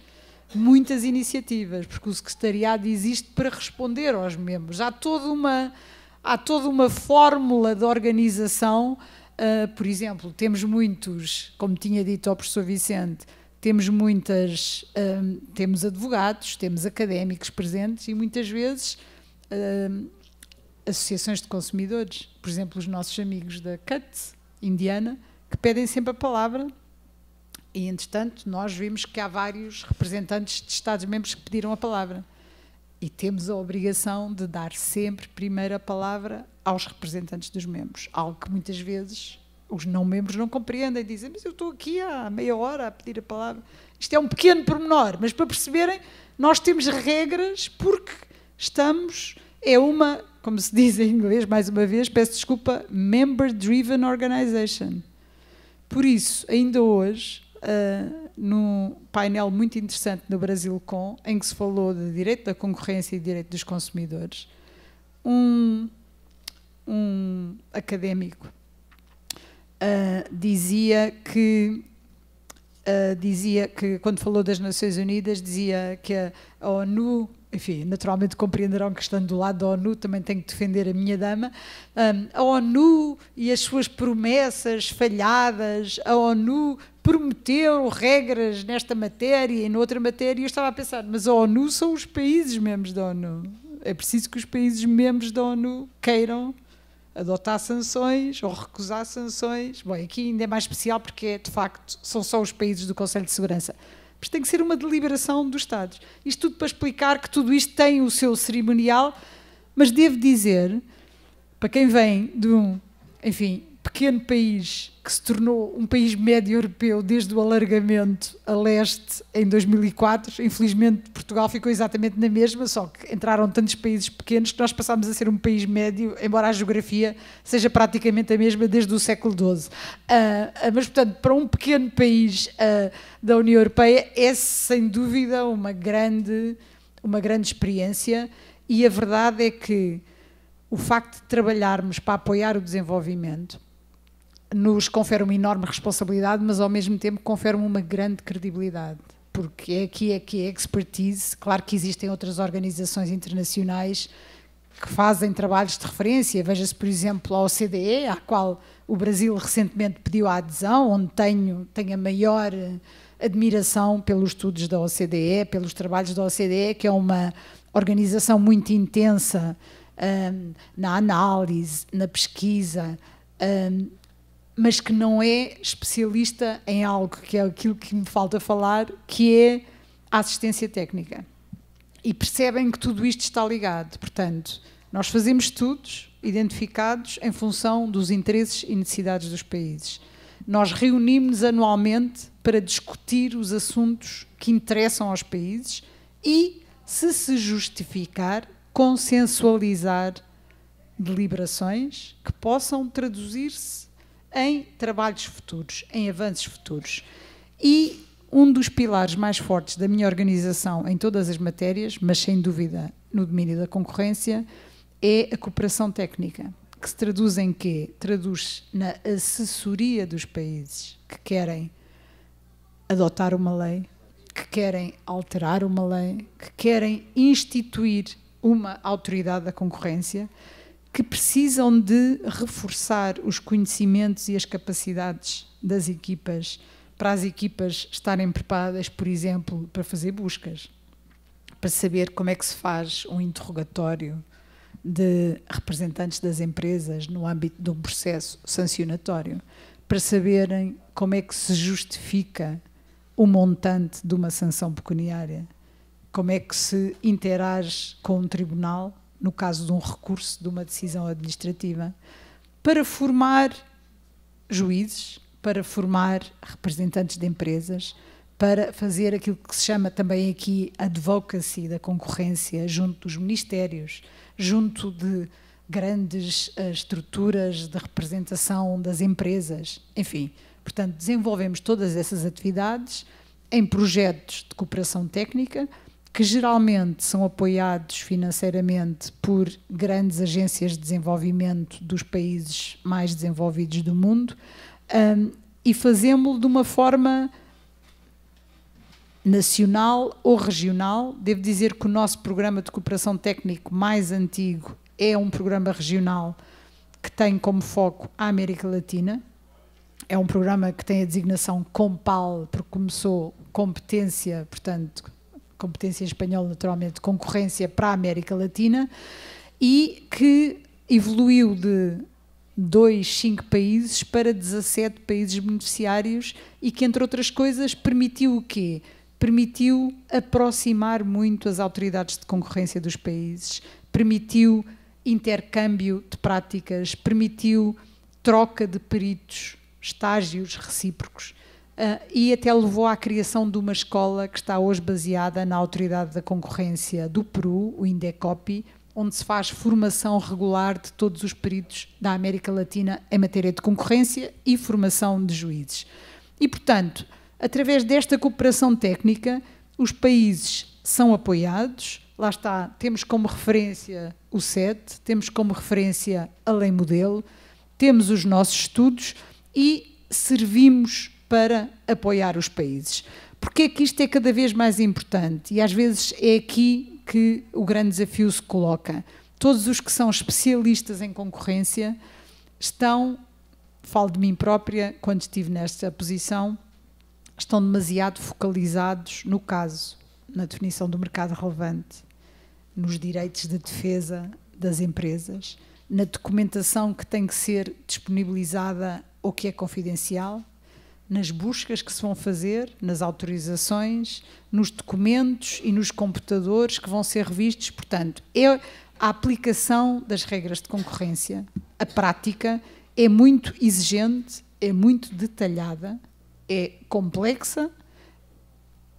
muitas iniciativas, porque o secretariado existe para responder aos membros. Há toda uma, há toda uma fórmula de organização. Uh, por exemplo, temos muitos, como tinha dito ao professor Vicente, temos muitas, uh, temos advogados, temos académicos presentes e muitas vezes uh, associações de consumidores, por exemplo, os nossos amigos da CUT, Indiana, que pedem sempre a palavra e, entretanto, nós vimos que há vários representantes de Estados-membros que pediram a palavra. E temos a obrigação de dar sempre primeira palavra aos representantes dos membros, algo que muitas vezes os não-membros não compreendem, dizem, mas eu estou aqui há meia hora a pedir a palavra. Isto é um pequeno pormenor, mas para perceberem, nós temos regras porque estamos, é uma, como se diz em inglês, mais uma vez, peço desculpa, member-driven organization. Por isso, ainda hoje, uh, num painel muito interessante no Brasil Com, em que se falou de direito da concorrência e direito dos consumidores, um, um académico uh, dizia que uh, dizia que quando falou das Nações Unidas dizia que a ONU enfim, naturalmente compreenderão que estando do lado da ONU também tenho que defender a minha dama. Um, a ONU e as suas promessas falhadas, a ONU prometeu regras nesta matéria e noutra matéria, e eu estava a pensar, mas a ONU são os países membros da ONU. É preciso que os países membros da ONU queiram adotar sanções ou recusar sanções. Bom, aqui ainda é mais especial porque, de facto, são só os países do Conselho de Segurança. Mas tem que ser uma deliberação dos Estados. Isto tudo para explicar que tudo isto tem o seu cerimonial, mas devo dizer, para quem vem de um, enfim, pequeno país que se tornou um país médio europeu desde o alargamento a leste em 2004. Infelizmente, Portugal ficou exatamente na mesma, só que entraram tantos países pequenos que nós passámos a ser um país médio, embora a geografia seja praticamente a mesma desde o século XII. Uh, ah, ah, mas, portanto, para um pequeno país uh, da União Europeia, é sem dúvida uma grande, uma grande experiência, e a verdade é que o facto de trabalharmos para apoiar o desenvolvimento nos confere uma enorme responsabilidade, mas ao mesmo tempo confere uma grande credibilidade porque é aqui é que é expertise. Claro que existem outras organizações internacionais que fazem trabalhos de referência. Veja-se, por exemplo, a OCDE, à qual o Brasil recentemente pediu a adesão, onde tenho, tenho a maior admiração pelos estudos da OCDE, pelos trabalhos da OCDE, que é uma organização muito intensa um, na análise, na pesquisa. Um, mas que não é especialista em algo, que é aquilo que me falta falar, que é a assistência técnica. E percebem que tudo isto está ligado. Portanto, nós fazemos estudos identificados em função dos interesses e necessidades dos países. Nós reunimos-nos anualmente para discutir os assuntos que interessam aos países e, se se justificar, consensualizar deliberações que possam traduzir-se em trabalhos futuros, em avanços futuros. E um dos pilares mais fortes da minha organização em todas as matérias, mas sem dúvida no domínio da concorrência, é a cooperação técnica, que se traduz em quê? Traduz na assessoria dos países que querem adotar uma lei, que querem alterar uma lei, que querem instituir uma autoridade da concorrência que precisam de reforçar os conhecimentos e as capacidades das equipas, para as equipas estarem preparadas, por exemplo, para fazer buscas, para saber como é que se faz um interrogatório de representantes das empresas no âmbito de um processo sancionatório, para saberem como é que se justifica o montante de uma sanção pecuniária, como é que se interage com um tribunal no caso de um recurso, de uma decisão administrativa, para formar juízes, para formar representantes de empresas, para fazer aquilo que se chama também aqui advocacy da concorrência junto dos ministérios, junto de grandes eh, estruturas de representação das empresas, enfim. Portanto, desenvolvemos todas essas atividades em projetos de cooperação técnica que geralmente são apoiados financeiramente por grandes agências de desenvolvimento dos países mais desenvolvidos do mundo, um, e fazemos-lo de uma forma nacional ou regional. Devo dizer que o nosso programa de cooperação técnico mais antigo é um programa regional que tem como foco a América Latina. É um programa que tem a designação COMPAL, porque começou competência, portanto, competência espanhola, naturalmente, concorrência para a América Latina, e que evoluiu de dois, cinco países para 17 países beneficiários e que, entre outras coisas, permitiu o quê? Permitiu aproximar muito as autoridades de concorrência dos países, permitiu intercâmbio de práticas, permitiu troca de peritos, estágios recíprocos. Uh, e até levou à criação de uma escola que está hoje baseada na Autoridade da Concorrência do Peru, o INDECOPI, onde se faz formação regular de todos os peritos da América Latina em matéria de concorrência e formação de juízes. E, portanto, através desta cooperação técnica, os países são apoiados. Lá está, temos como referência o CET, temos como referência a Lei Modelo, temos os nossos estudos e servimos para apoiar os países. Porque é que isto é cada vez mais importante? E às vezes é aqui que o grande desafio se coloca. Todos os que são especialistas em concorrência estão, falo de mim própria quando estive nesta posição, estão demasiado focalizados no caso, na definição do mercado relevante, nos direitos de defesa das empresas, na documentação que tem que ser disponibilizada ou que é confidencial, nas buscas que se vão fazer, nas autorizações, nos documentos e nos computadores que vão ser revistos. Portanto, é a aplicação das regras de concorrência, a prática, é muito exigente, é muito detalhada, é complexa,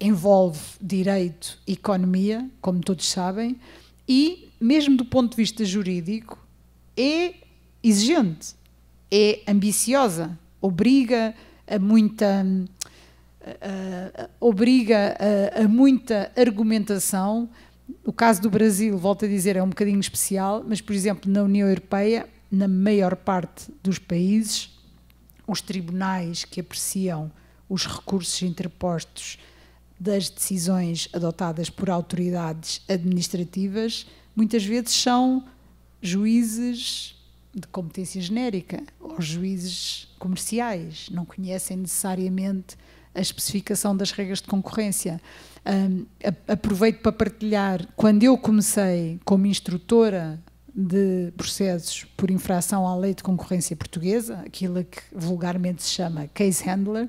envolve direito e economia, como todos sabem, e, mesmo do ponto de vista jurídico, é exigente, é ambiciosa, obriga a muita. Hum, a, a, obriga a, a muita argumentação. O caso do Brasil, volto a dizer, é um bocadinho especial, mas, por exemplo, na União Europeia, na maior parte dos países, os tribunais que apreciam os recursos interpostos das decisões adotadas por autoridades administrativas muitas vezes são juízes de competência genérica os juízes comerciais, não conhecem necessariamente a especificação das regras de concorrência. Um, aproveito para partilhar, quando eu comecei como instrutora de processos por infração à lei de concorrência portuguesa, aquilo que vulgarmente se chama case handler,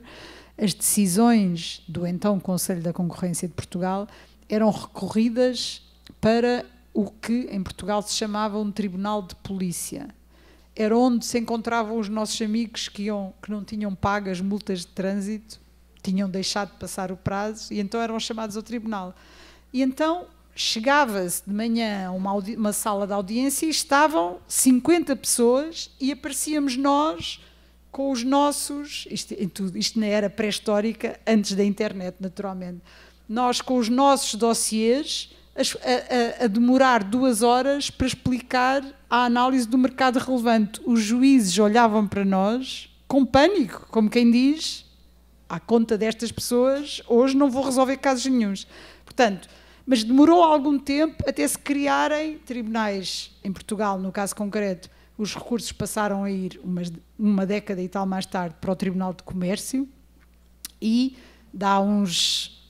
as decisões do então Conselho da Concorrência de Portugal eram recorridas para o que em Portugal se chamava um tribunal de polícia era onde se encontravam os nossos amigos que, iam, que não tinham pago as multas de trânsito, tinham deixado de passar o prazo e então eram chamados ao tribunal. E então chegava-se de manhã a uma, uma, sala de audiência e estavam 50 pessoas e aparecíamos nós com os nossos, isto, isto na era pré-histórica, antes da internet, naturalmente, nós com os nossos dossiers a, a, a, demorar duas horas para explicar a análise do mercado relevante. Os juízes olhavam para nós com pânico, como quem diz, à conta destas pessoas, hoje não vou resolver casos nenhums. Portanto, mas demorou algum tempo até se criarem tribunais, em Portugal, no caso concreto, os recursos passaram a ir uma, uma década e tal mais tarde para o Tribunal de Comércio e dá uns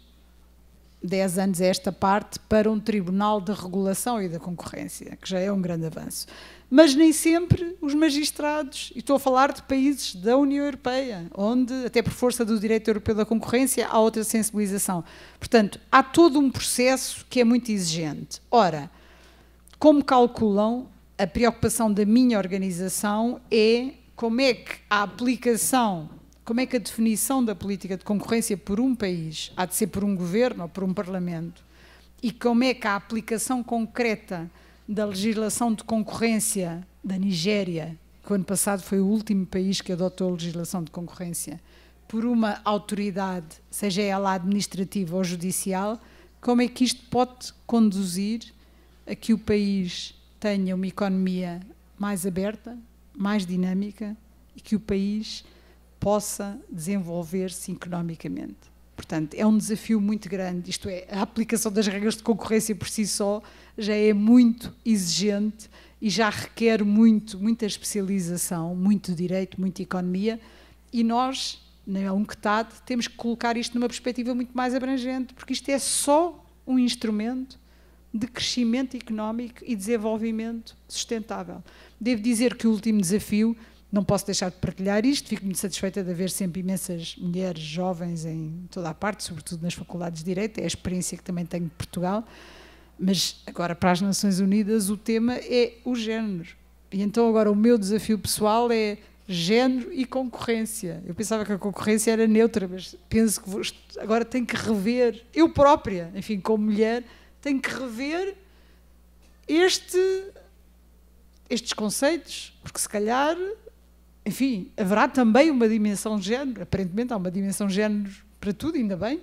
10 anos a é esta parte para um Tribunal de Regulação e da Concorrência, que já é um grande avanço. Mas nem sempre os magistrados, e estou a falar de países da União Europeia, onde, até por força do direito europeu da concorrência, há outra sensibilização. Portanto, há todo um processo que é muito exigente. Ora, como calculam, a preocupação da minha organização é como é que a aplicação como é que a definição da política de concorrência por um país há de ser por um governo ou por um parlamento? E como é que a aplicação concreta da legislação de concorrência da Nigéria, que o ano passado foi o último país que adotou a legislação de concorrência, por uma autoridade, seja ela administrativa ou judicial, como é que isto pode conduzir a que o país tenha uma economia mais aberta, mais dinâmica e que o país possa desenvolver-se economicamente. Portanto, é um desafio muito grande, isto é, a aplicação das regras de concorrência por si só já é muito exigente e já requer muito, muita especialização, muito direito, muita economia, e nós, na UNCTAD, temos que colocar isto numa perspectiva muito mais abrangente, porque isto é só um instrumento de crescimento económico e desenvolvimento sustentável. Devo dizer que o último desafio não posso deixar de partilhar isto, fico muito satisfeita de haver sempre imensas mulheres jovens em toda a parte, sobretudo nas faculdades de Direito, é a experiência que também tenho de Portugal. Mas agora, para as Nações Unidas, o tema é o género. E então, agora, o meu desafio pessoal é género e concorrência. Eu pensava que a concorrência era neutra, mas penso que vou, agora tenho que rever, eu própria, enfim, como mulher, tenho que rever este, estes conceitos, porque se calhar enfim, haverá também uma dimensão de género, aparentemente há uma dimensão de género para tudo, ainda bem,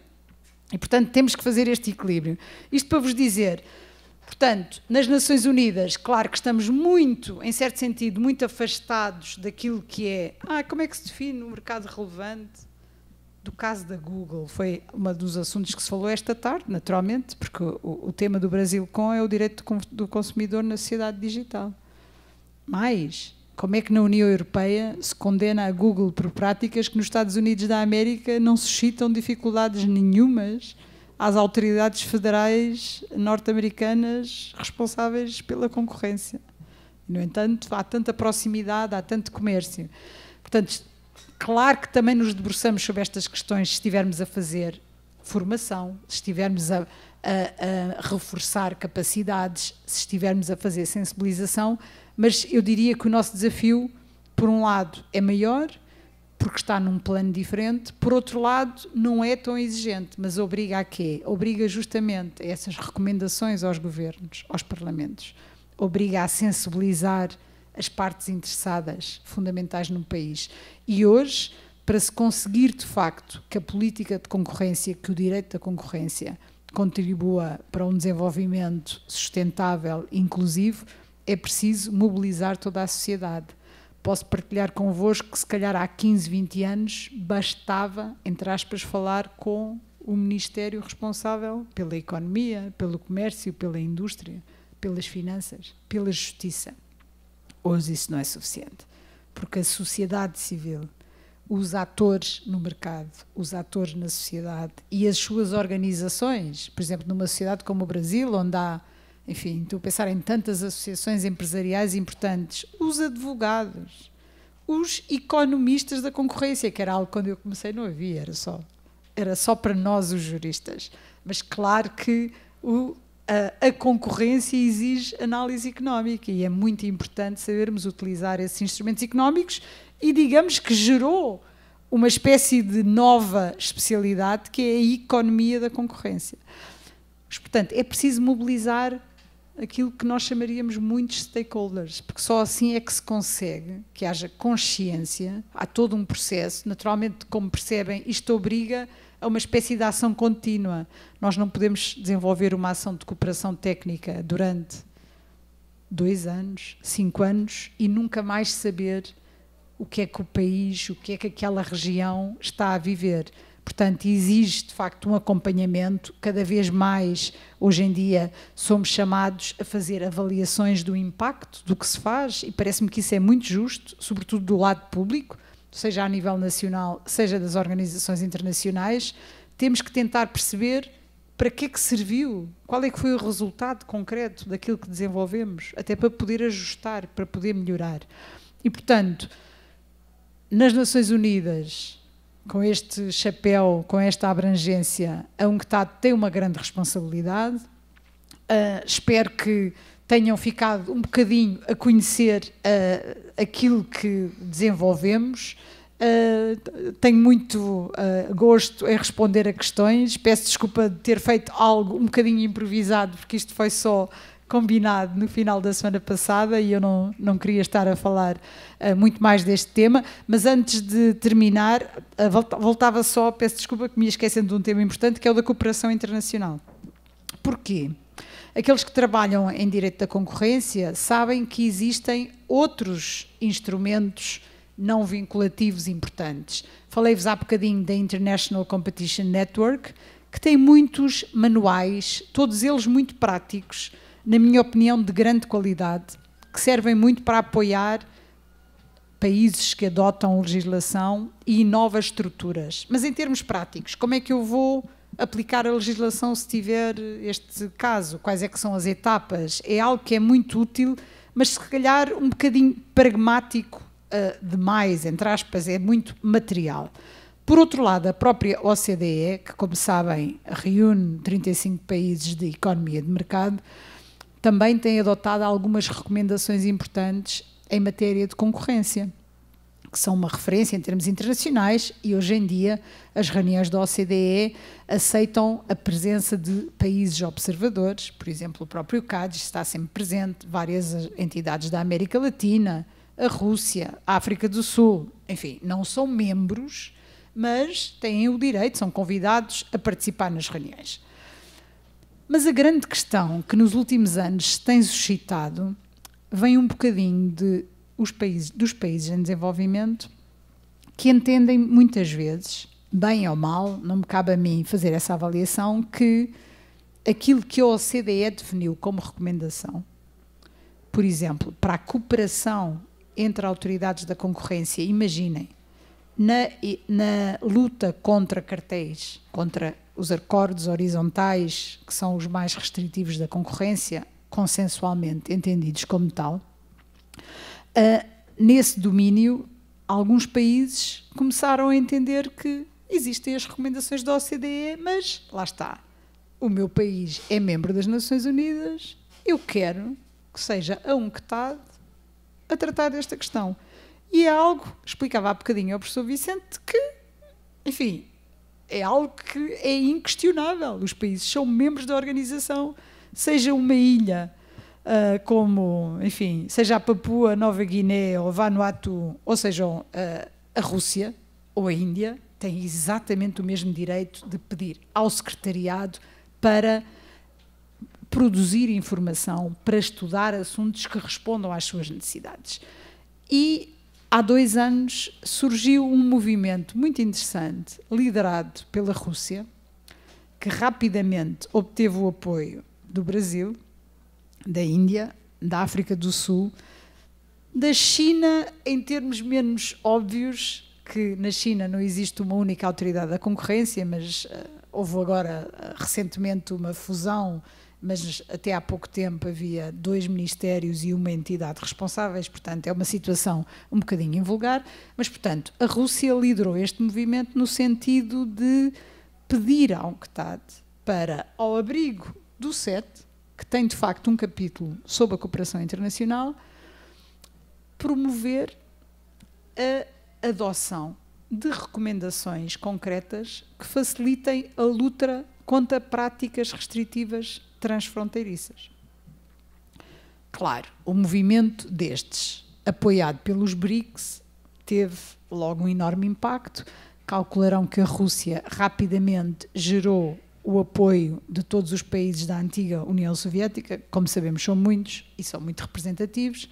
e portanto temos que fazer este equilíbrio. Isto para vos dizer, portanto, nas Nações Unidas, claro que estamos muito, em certo sentido, muito afastados daquilo que é, ah, como é que se define o um mercado relevante? Do caso da Google, foi um dos assuntos que se falou esta tarde, naturalmente, porque o, o tema do Brasil com é o direito do consumidor na sociedade digital. Mais, como é que na União Europeia se condena a Google por práticas que nos Estados Unidos da América não suscitam dificuldades nenhumas às autoridades federais norte-americanas responsáveis pela concorrência? No entanto, há tanta proximidade, há tanto comércio. Portanto, claro que também nos debruçamos sobre estas questões se estivermos a fazer formação, se estivermos a, a, a reforçar capacidades, se estivermos a fazer sensibilização, mas eu diria que o nosso desafio, por um lado, é maior, porque está num plano diferente, por outro lado, não é tão exigente, mas obriga a quê? Obriga justamente a essas recomendações aos governos, aos parlamentos, obriga a sensibilizar as partes interessadas fundamentais no país. E hoje, para se conseguir de facto que a política de concorrência, que o direito da concorrência contribua para um desenvolvimento sustentável e inclusivo, é preciso mobilizar toda a sociedade. Posso partilhar convosco que, se calhar, há 15, 20 anos, bastava, entre aspas, falar com o Ministério responsável pela economia, pelo comércio, pela indústria, pelas finanças, pela justiça. Hoje isso não é suficiente, porque a sociedade civil, os atores no mercado, os atores na sociedade e as suas organizações, por exemplo, numa sociedade como o Brasil, onde há enfim, estou a pensar em tantas associações empresariais importantes, os advogados, os economistas da concorrência, que era algo quando eu comecei não havia, era só, era só para nós os juristas. Mas claro que o, a, a concorrência exige análise económica e é muito importante sabermos utilizar esses instrumentos económicos e digamos que gerou uma espécie de nova especialidade que é a economia da concorrência. Mas, portanto, é preciso mobilizar aquilo que nós chamaríamos muitos stakeholders, porque só assim é que se consegue que haja consciência, há todo um processo, naturalmente, como percebem, isto obriga a uma espécie de ação contínua. Nós não podemos desenvolver uma ação de cooperação técnica durante dois anos, cinco anos e nunca mais saber o que é que o país, o que é que aquela região está a viver Portanto, exige de facto um acompanhamento. Cada vez mais, hoje em dia, somos chamados a fazer avaliações do impacto do que se faz, e parece-me que isso é muito justo, sobretudo do lado público, seja a nível nacional, seja das organizações internacionais. Temos que tentar perceber para que é que serviu, qual é que foi o resultado concreto daquilo que desenvolvemos, até para poder ajustar, para poder melhorar. E, portanto, nas Nações Unidas com este chapéu, com esta abrangência, a UNCTAD tá, tem uma grande responsabilidade. Uh, espero que tenham ficado um bocadinho a conhecer uh, aquilo que desenvolvemos. Uh, tenho muito gosto em responder a questões. Peço desculpa de ter feito algo um bocadinho improvisado, porque isto foi só combinado no final da semana passada e eu não, não queria estar a falar uh, muito mais deste tema, mas antes de terminar, uh, voltava só, peço desculpa que me esquecendo de um tema importante, que é o da cooperação internacional. Porquê? Aqueles que trabalham em direito da concorrência sabem que existem outros instrumentos não vinculativos importantes. Falei-vos há bocadinho da International Competition Network, que tem muitos manuais, todos eles muito práticos, na minha opinião, de grande qualidade, que servem muito para apoiar países que adotam legislação e novas estruturas. Mas em termos práticos, como é que eu vou aplicar a legislação se tiver este caso? Quais é que são as etapas? É algo que é muito útil, mas se calhar um bocadinho pragmático uh, demais, entre aspas, é muito material. Por outro lado, a própria OCDE, que como sabem reúne 35 países de economia de mercado, também tem adotado algumas recomendações importantes em matéria de concorrência, que são uma referência em termos internacionais e hoje em dia as reuniões da OCDE aceitam a presença de países observadores, por exemplo, o próprio CADES está sempre presente, várias entidades da América Latina, a Rússia, a África do Sul, enfim, não são membros, mas têm o direito, são convidados a participar nas reuniões. Mas a grande questão que nos últimos anos se tem suscitado vem um bocadinho de os países, dos países em desenvolvimento que entendem muitas vezes, bem ou mal, não me cabe a mim fazer essa avaliação, que aquilo que a OCDE definiu como recomendação, por exemplo, para a cooperação entre autoridades da concorrência, imaginem, na, na luta contra cartéis, contra os acordos horizontais, que são os mais restritivos da concorrência, consensualmente entendidos como tal, uh, nesse domínio, alguns países começaram a entender que existem as recomendações da OCDE, mas lá está. O meu país é membro das Nações Unidas, eu quero que seja a UNCTAD a tratar desta questão. E é algo, explicava há bocadinho ao professor Vicente, que, enfim, é algo que é inquestionável. Os países são membros da organização, seja uma ilha uh, como, enfim, seja a Papua, Nova Guiné ou Vanuatu, ou seja, uh, a Rússia ou a Índia, têm exatamente o mesmo direito de pedir ao secretariado para produzir informação, para estudar assuntos que respondam às suas necessidades. E há dois anos surgiu um movimento muito interessante, liderado pela Rússia, que rapidamente obteve o apoio do Brasil, da Índia, da África do Sul, da China, em termos menos óbvios, que na China não existe uma única autoridade da concorrência, mas uh, houve agora uh, recentemente uma fusão mas até há pouco tempo havia dois ministérios e uma entidade responsáveis, portanto é uma situação um bocadinho invulgar, mas portanto a Rússia liderou este movimento no sentido de pedir à UNCTAD para, ao abrigo do SET, que tem de facto um capítulo sobre a cooperação internacional, promover a adoção de recomendações concretas que facilitem a luta contra práticas restritivas transfronteiriças. Claro, o movimento destes, apoiado pelos BRICS, teve logo um enorme impacto. Calcularão que a Rússia rapidamente gerou o apoio de todos os países da antiga União Soviética, como sabemos, são muitos e são muito representativos.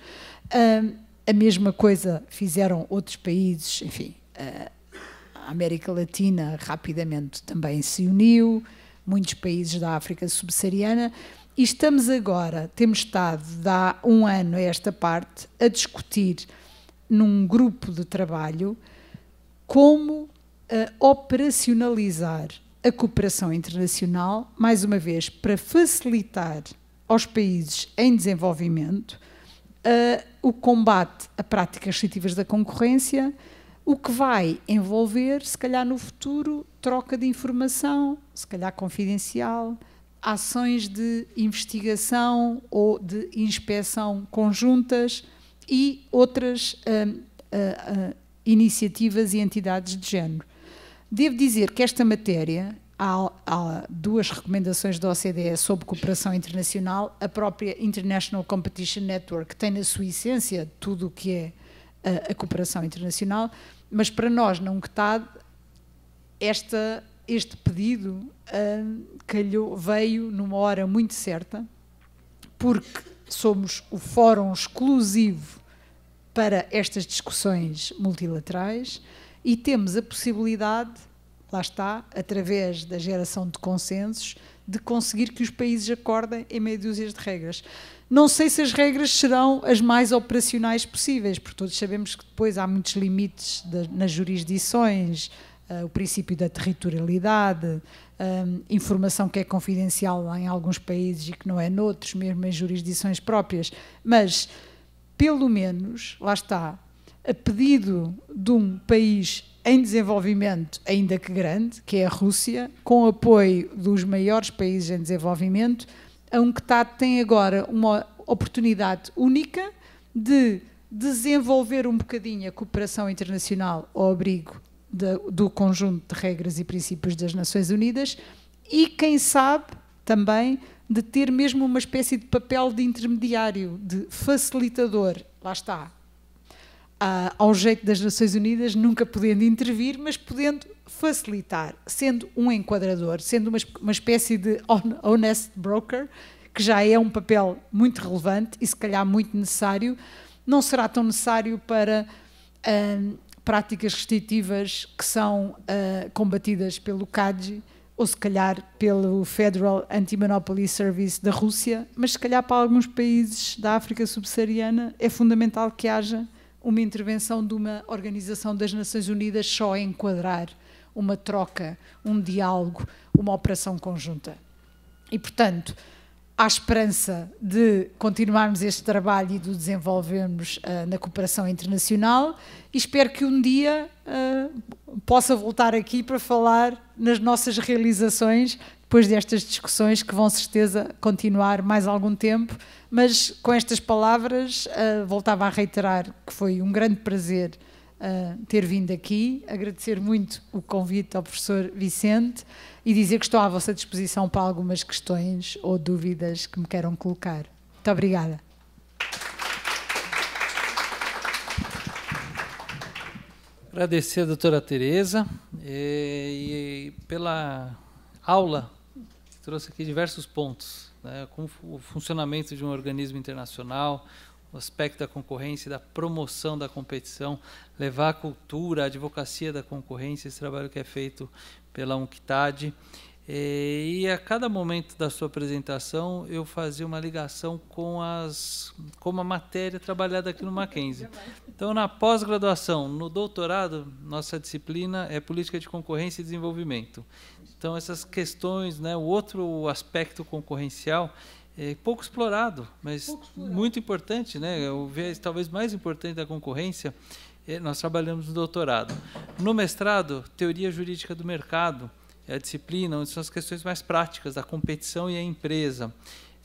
a mesma coisa fizeram outros países, enfim, ah, a América Latina rapidamente também se uniu, muitos países da África subsaariana. E estamos agora, temos estado, há um ano a esta parte, a discutir num grupo de trabalho como uh, operacionalizar a cooperação internacional, mais uma vez, para facilitar aos países em desenvolvimento uh, o combate a práticas restritivas da concorrência, o que vai envolver, se calhar no futuro, troca de informação, se calhar confidencial, ações de investigação ou de inspeção conjuntas e outras uh, uh, uh, iniciativas e entidades de género. Devo dizer que esta matéria, há, há, duas recomendações da OCDE sobre cooperação internacional, a própria International Competition Network tem na sua essência tudo o que é hum, a cooperação internacional, mas para nós, na UNCTAD, esta, este pedido hum, calhou, veio numa hora muito certa, porque somos o fórum exclusivo para estas discussões multilaterais e temos a possibilidade, lá está, através da geração de consensos, de conseguir que os países acordem em meia dúzia de regras. Não sei se as regras serão as mais operacionais possíveis, porque todos sabemos que depois há muitos limites de, nas jurisdições, uh, o princípio da territorialidade, hum, informação que é confidencial em alguns países e que não é noutros, mesmo em jurisdições próprias. Mas, pelo menos, lá está, a pedido de um país em desenvolvimento, ainda que grande, que é a Rússia, com apoio dos maiores países em desenvolvimento, a UNCTAD tá, tem agora uma oportunidade única de desenvolver um bocadinho a cooperação internacional ao abrigo de, do conjunto de regras e princípios das Nações Unidas e, quem sabe, também de ter mesmo uma espécie de papel de intermediário, de facilitador, lá está, ao jeito das Nações Unidas, nunca podendo intervir, mas podendo facilitar, sendo um enquadrador, sendo uma, uma espécie de honest broker, que já é um papel muito relevante e se calhar muito necessário, não será tão necessário para uh, práticas restritivas que são uh, combatidas pelo CADG ou se calhar pelo Federal Anti-Monopoly Service da Rússia, mas se calhar para alguns países da África subsaariana é fundamental que haja uma intervenção de uma organização das Nações Unidas só a enquadrar uma troca, um diálogo, uma operação conjunta. E, portanto, há esperança de continuarmos este trabalho e de o desenvolvermos uh, na cooperação internacional e espero que um dia uh, possa voltar aqui para falar nas nossas realizações depois destas discussões que vão certeza continuar mais algum tempo, mas com estas palavras uh, voltava a reiterar que foi um grande prazer uh, ter vindo aqui, agradecer muito o convite ao professor Vicente e dizer que estou à vossa disposição para algumas questões ou dúvidas que me queiram colocar. Muito obrigada. Agradecer a doutora Tereza e, eh, e pela aula trouxe aqui diversos pontos, né, como o funcionamento de um organismo internacional, o aspecto da concorrência, da promoção da competição, levar a cultura, a advocacia da concorrência, esse trabalho que é feito pela UNCTAD. E a cada momento da sua apresentação eu fazia uma ligação com as com a matéria trabalhada aqui no Mackenzie. Então na pós-graduação, no doutorado, nossa disciplina é política de concorrência e desenvolvimento. Então, essas questões, né, o outro aspecto concorrencial, é pouco explorado, mas pouco explorado. muito importante, né? É o viés talvez mais importante da concorrência, é, nós trabalhamos no doutorado. No mestrado, teoria jurídica do mercado, é a disciplina onde são as questões mais práticas da competição e a empresa.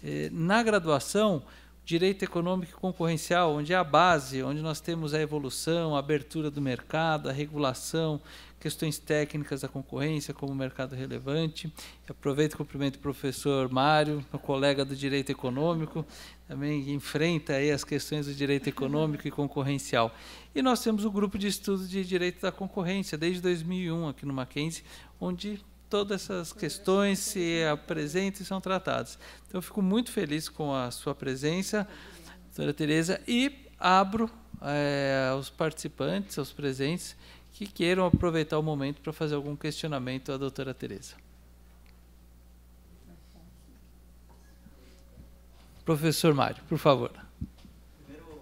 É, na graduação, direito econômico e concorrencial, onde é a base, onde nós temos a evolução, a abertura do mercado, a regulação, questões técnicas da concorrência como mercado relevante. Aproveito e cumprimento o professor Mário, meu colega do Direito Econômico, também enfrenta aí as questões do direito econômico e concorrencial. E nós temos o grupo de estudo de direito da concorrência desde 2001 aqui no Mackenzie, onde todas essas questões se apresentam e são tratadas. Então, eu fico muito feliz com a sua presença, doutora Tereza, e abro é, eh, aos participantes, aos presentes, que queiram aproveitar o momento para fazer algum questionamento à doutora Tereza. Professor Mário, por favor. Primeiro,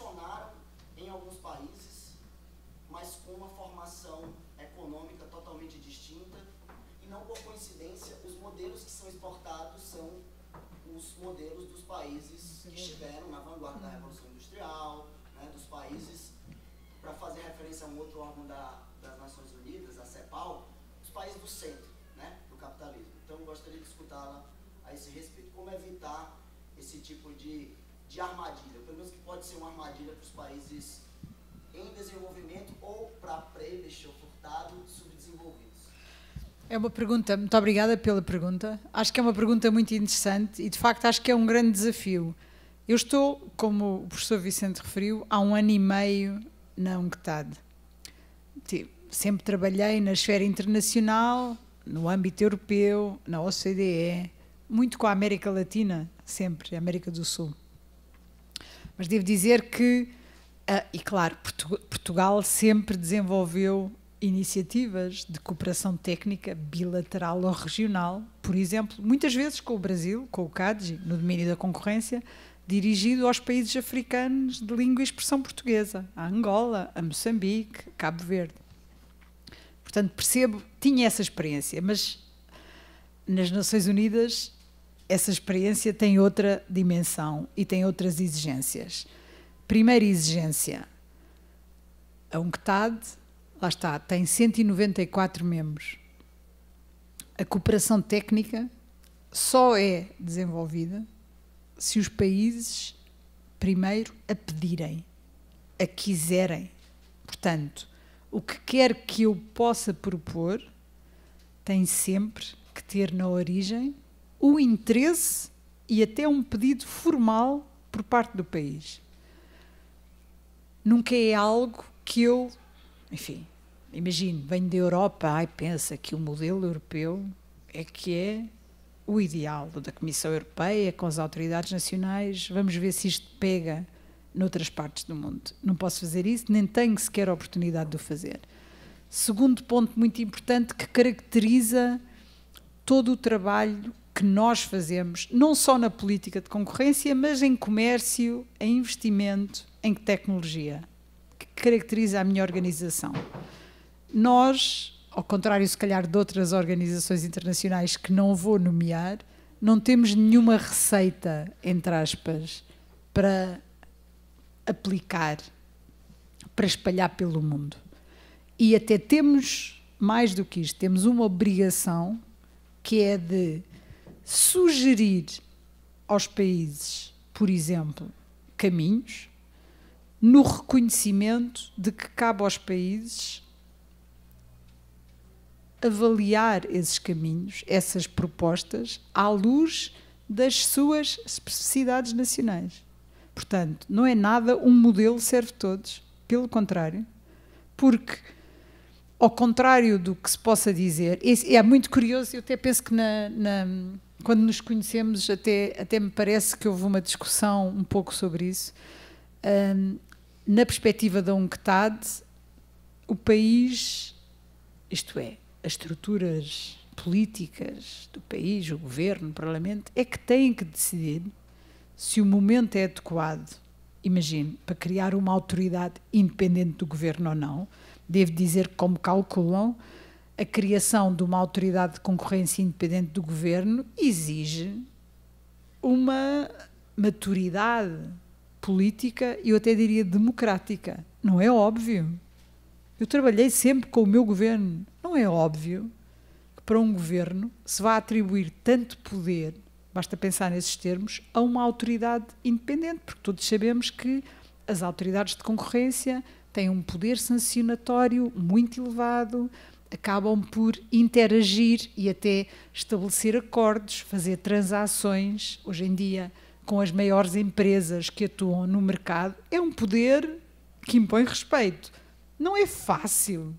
funcionaram em alguns países, mas com uma formação econômica totalmente distinta. E não por coincidência, os modelos que são exportados são os modelos dos países que estiveram na vanguarda da Revolução Industrial, né, dos países, para fazer referência a um outro órgão da, das Nações Unidas, a CEPAL, os países do centro né, do capitalismo. Então, eu gostaria de escutá-la a esse respeito. Como evitar esse tipo de de armadilha, pelo menos que pode ser uma armadilha para os países em desenvolvimento ou para Prebisch ou Furtado subdesenvolvidos? É uma pergunta, muito obrigada pela pergunta. Acho que é uma pergunta muito interessante e, de facto, acho que é um grande desafio. Eu estou, como o professor Vicente referiu, há um ano e meio na UNCTAD. Sempre trabalhei na esfera internacional, no âmbito europeu, na OCDE, muito com a América Latina, sempre, a América do Sul. Mas devo dizer que, ah, e claro, Portugal sempre desenvolveu iniciativas de cooperação técnica bilateral ou regional, por exemplo, muitas vezes com o Brasil, com o CADGI, no domínio da concorrência, dirigido aos países africanos de língua e expressão portuguesa, a Angola, a Moçambique, Cabo Verde. Portanto, percebo, tinha essa experiência, mas nas Nações Unidas essa experiência tem outra dimensão e tem outras exigências. Primeira exigência: a UNCTAD, lá está, tem 194 membros. A cooperação técnica só é desenvolvida se os países primeiro a pedirem, a quiserem. Portanto, o que quer que eu possa propor tem sempre que ter na origem o interesse e até um pedido formal por parte do país. Nunca é algo que eu, enfim, imagino, venho da Europa, ai, pensa que o modelo europeu é que é o ideal da Comissão Europeia com as autoridades nacionais. Vamos ver se isto pega noutras partes do mundo. Não posso fazer isso, nem tenho sequer a oportunidade de o fazer. Segundo ponto muito importante que caracteriza todo o trabalho que nós fazemos, não só na política de concorrência, mas em comércio, em investimento, em tecnologia, que caracteriza a minha organização. Nós, ao contrário, se calhar, de outras organizações internacionais que não vou nomear, não temos nenhuma receita, entre aspas, para aplicar, para espalhar pelo mundo. E até temos mais do que isto, temos uma obrigação que é de sugerir aos países, por exemplo, caminhos no reconhecimento de que cabe aos países avaliar esses caminhos, essas propostas, à luz das suas especificidades nacionais. Portanto, não é nada um modelo serve todos, pelo contrário, porque ao contrário do que se possa dizer, é muito curioso, eu até penso que na, na quando nos conhecemos, até, até me parece que houve uma discussão um pouco sobre isso. Um, na perspectiva da UNCTAD, o país, isto é, as estruturas políticas do país, o governo, o parlamento, é que têm que decidir se o momento é adequado, imagine, para criar uma autoridade independente do governo ou não. Devo dizer como calculam, a criação de uma autoridade de concorrência independente do governo exige uma maturidade política e eu até diria democrática. Não é óbvio. Eu trabalhei sempre com o meu governo. Não é óbvio que para um governo se vá atribuir tanto poder, basta pensar nesses termos, a uma autoridade independente, porque todos sabemos que as autoridades de concorrência têm um poder sancionatório muito elevado, acabam por interagir e até estabelecer acordos, fazer transações, hoje em dia, com as maiores empresas que atuam no mercado. É um poder que impõe respeito. Não é fácil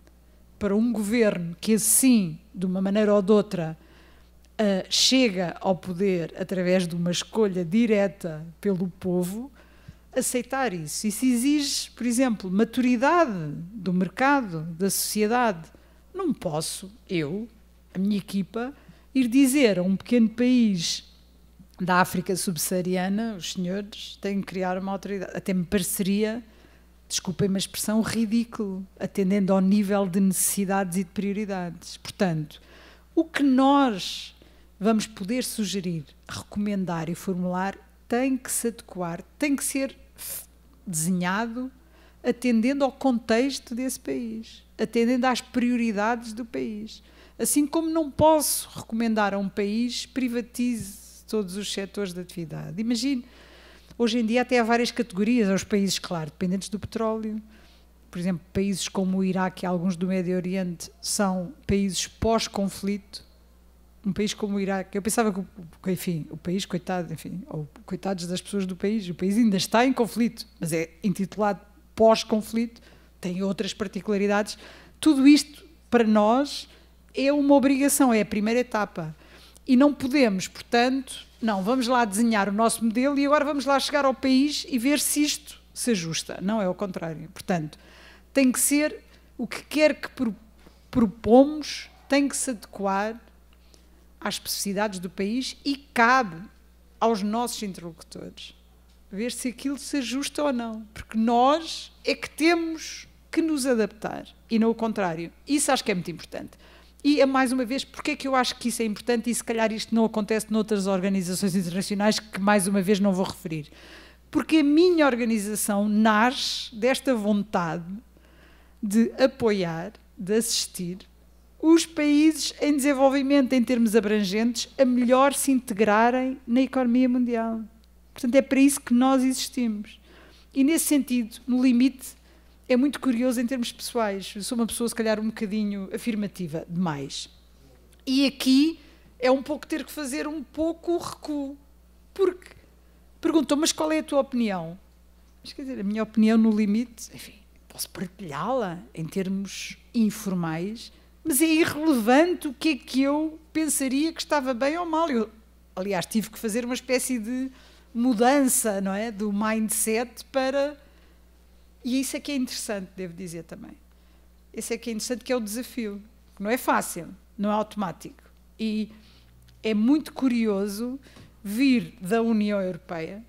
para um governo que, assim, de uma maneira ou de outra, uh, chega ao poder através de uma escolha direta pelo povo, aceitar isso. Isso exige, por exemplo, maturidade do mercado, da sociedade não posso, eu, a minha equipa, ir dizer a um pequeno país da África subsaariana, os senhores têm que criar uma autoridade. Até me pareceria, desculpem uma expressão, ridículo, atendendo ao nível de necessidades e de prioridades. Portanto, o que nós vamos poder sugerir, recomendar e formular tem que se adequar, tem que ser desenhado atendendo ao contexto desse país atendendo às prioridades do país. Assim como não posso recomendar a um país privatize todos os setores de atividade. Imagine, hoje em dia até há várias categorias aos países, claro, dependentes do petróleo. Por exemplo, países como o Iraque e alguns do Médio Oriente são países pós-conflito. Um país como o Iraque, eu pensava que, enfim, o país, coitado, enfim, ou coitados das pessoas do país, o país ainda está em conflito, mas é intitulado pós-conflito tem outras particularidades. Tudo isto, para nós, é uma obrigação, é a primeira etapa. E não podemos, portanto, não, vamos lá desenhar o nosso modelo e agora vamos lá chegar ao país e ver se isto se ajusta. Não é o contrário. Portanto, tem que ser o que quer que pro, propomos, tem que se adequar às especificidades do país e cabe aos nossos interlocutores ver se aquilo se ajusta ou não. Porque nós é que temos que nos adaptar e não o contrário. Isso acho que é muito importante. E, é mais uma vez, porque é que eu acho que isso é importante e se calhar isto não acontece noutras organizações internacionais que, mais uma vez, não vou referir? Porque a minha organização nasce desta vontade de apoiar, de assistir os países em desenvolvimento, em termos abrangentes, a melhor se integrarem na economia mundial. Portanto, é para isso que nós existimos. E, nesse sentido, no limite, é muito curioso em termos pessoais. Eu sou uma pessoa, se calhar, um bocadinho afirmativa demais. E aqui é um pouco ter que fazer um pouco o recuo. Porque perguntou, mas qual é a tua opinião? Mas quer dizer, a minha opinião no limite, enfim, posso partilhá-la em termos informais, mas é irrelevante o que é que eu pensaria que estava bem ou mal. Eu, aliás, tive que fazer uma espécie de mudança, não é? Do mindset para e isso é que é interessante, devo dizer também. Isso é que é interessante, que é o desafio. Não é fácil, não é automático. E é muito curioso vir da União Europeia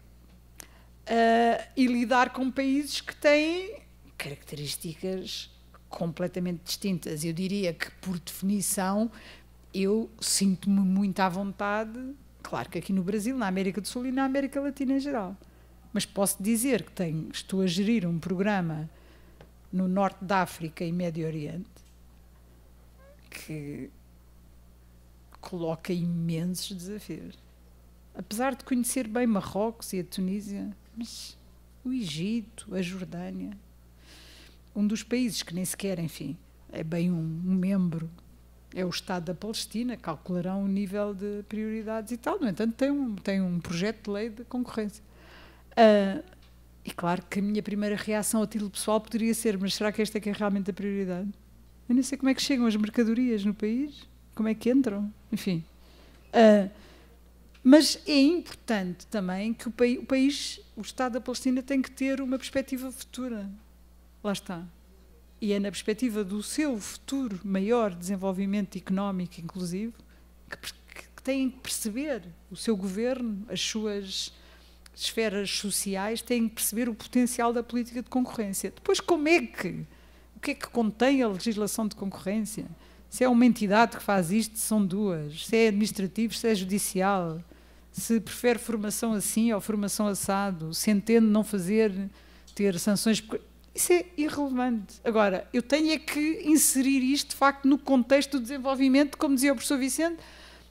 uh, e lidar com países que têm características completamente distintas. Eu diria que, por definição, eu sinto-me muito à vontade, claro que aqui no Brasil, na América do Sul e na América Latina em geral. Mas posso dizer que tenho, estou a gerir um programa no norte da África e Médio Oriente que coloca imensos desafios. Apesar de conhecer bem Marrocos e a Tunísia, mas o Egito, a Jordânia, um dos países que nem sequer, enfim, é bem um, um membro, é o Estado da Palestina, calcularão o nível de prioridades e tal. No entanto, tem um, tem um projeto de lei de concorrência Uh, e claro que a minha primeira reação a título pessoal poderia ser: mas será que esta é que é realmente a prioridade? Eu não sei como é que chegam as mercadorias no país, como é que entram, enfim. Uh, mas é importante também que o, o, país, o Estado da Palestina, tem que ter uma perspectiva futura. Lá está. E é na perspectiva do seu futuro maior desenvolvimento económico, inclusivo, que, que, que têm que perceber o seu governo, as suas esferas sociais têm que perceber o potencial da política de concorrência. Depois, como é que? O que é que contém a legislação de concorrência? Se é uma entidade que faz isto, são duas. Se é administrativo, se é judicial. Se prefere formação assim ou formação assado. Se entende não fazer, ter sanções. Isso é irrelevante. Agora, eu tenho é que inserir isto, de facto, no contexto do desenvolvimento, como dizia o professor Vicente,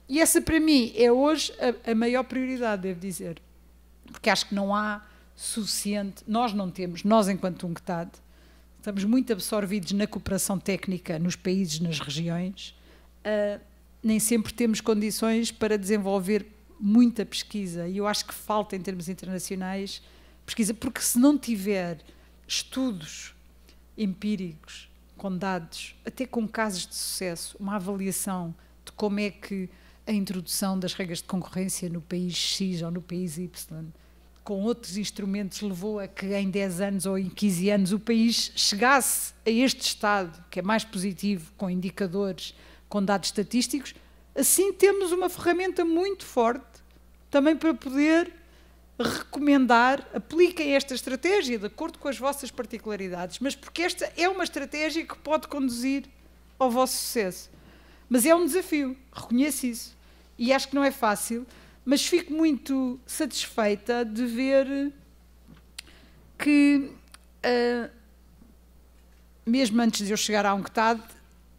e essa, para mim, é hoje a, a maior prioridade, devo dizer porque acho que não há suficiente, nós não temos, nós enquanto UNCTAD, estamos muito absorvidos na cooperação técnica nos países, nas regiões, uh, nem sempre temos condições para desenvolver muita pesquisa, e eu acho que falta em termos internacionais pesquisa, porque se não tiver estudos empíricos com dados, até com casos de sucesso, uma avaliação de como é que a introdução das regras de concorrência no país X ou no país Y. Com outros instrumentos, levou a que em 10 anos ou em 15 anos o país chegasse a este estado, que é mais positivo, com indicadores, com dados estatísticos. Assim, temos uma ferramenta muito forte também para poder recomendar, apliquem esta estratégia de acordo com as vossas particularidades, mas porque esta é uma estratégia que pode conduzir ao vosso sucesso. Mas é um desafio, reconheço isso. E acho que não é fácil, mas fico muito satisfeita de ver que, uh, mesmo antes de eu chegar à UNCTAD,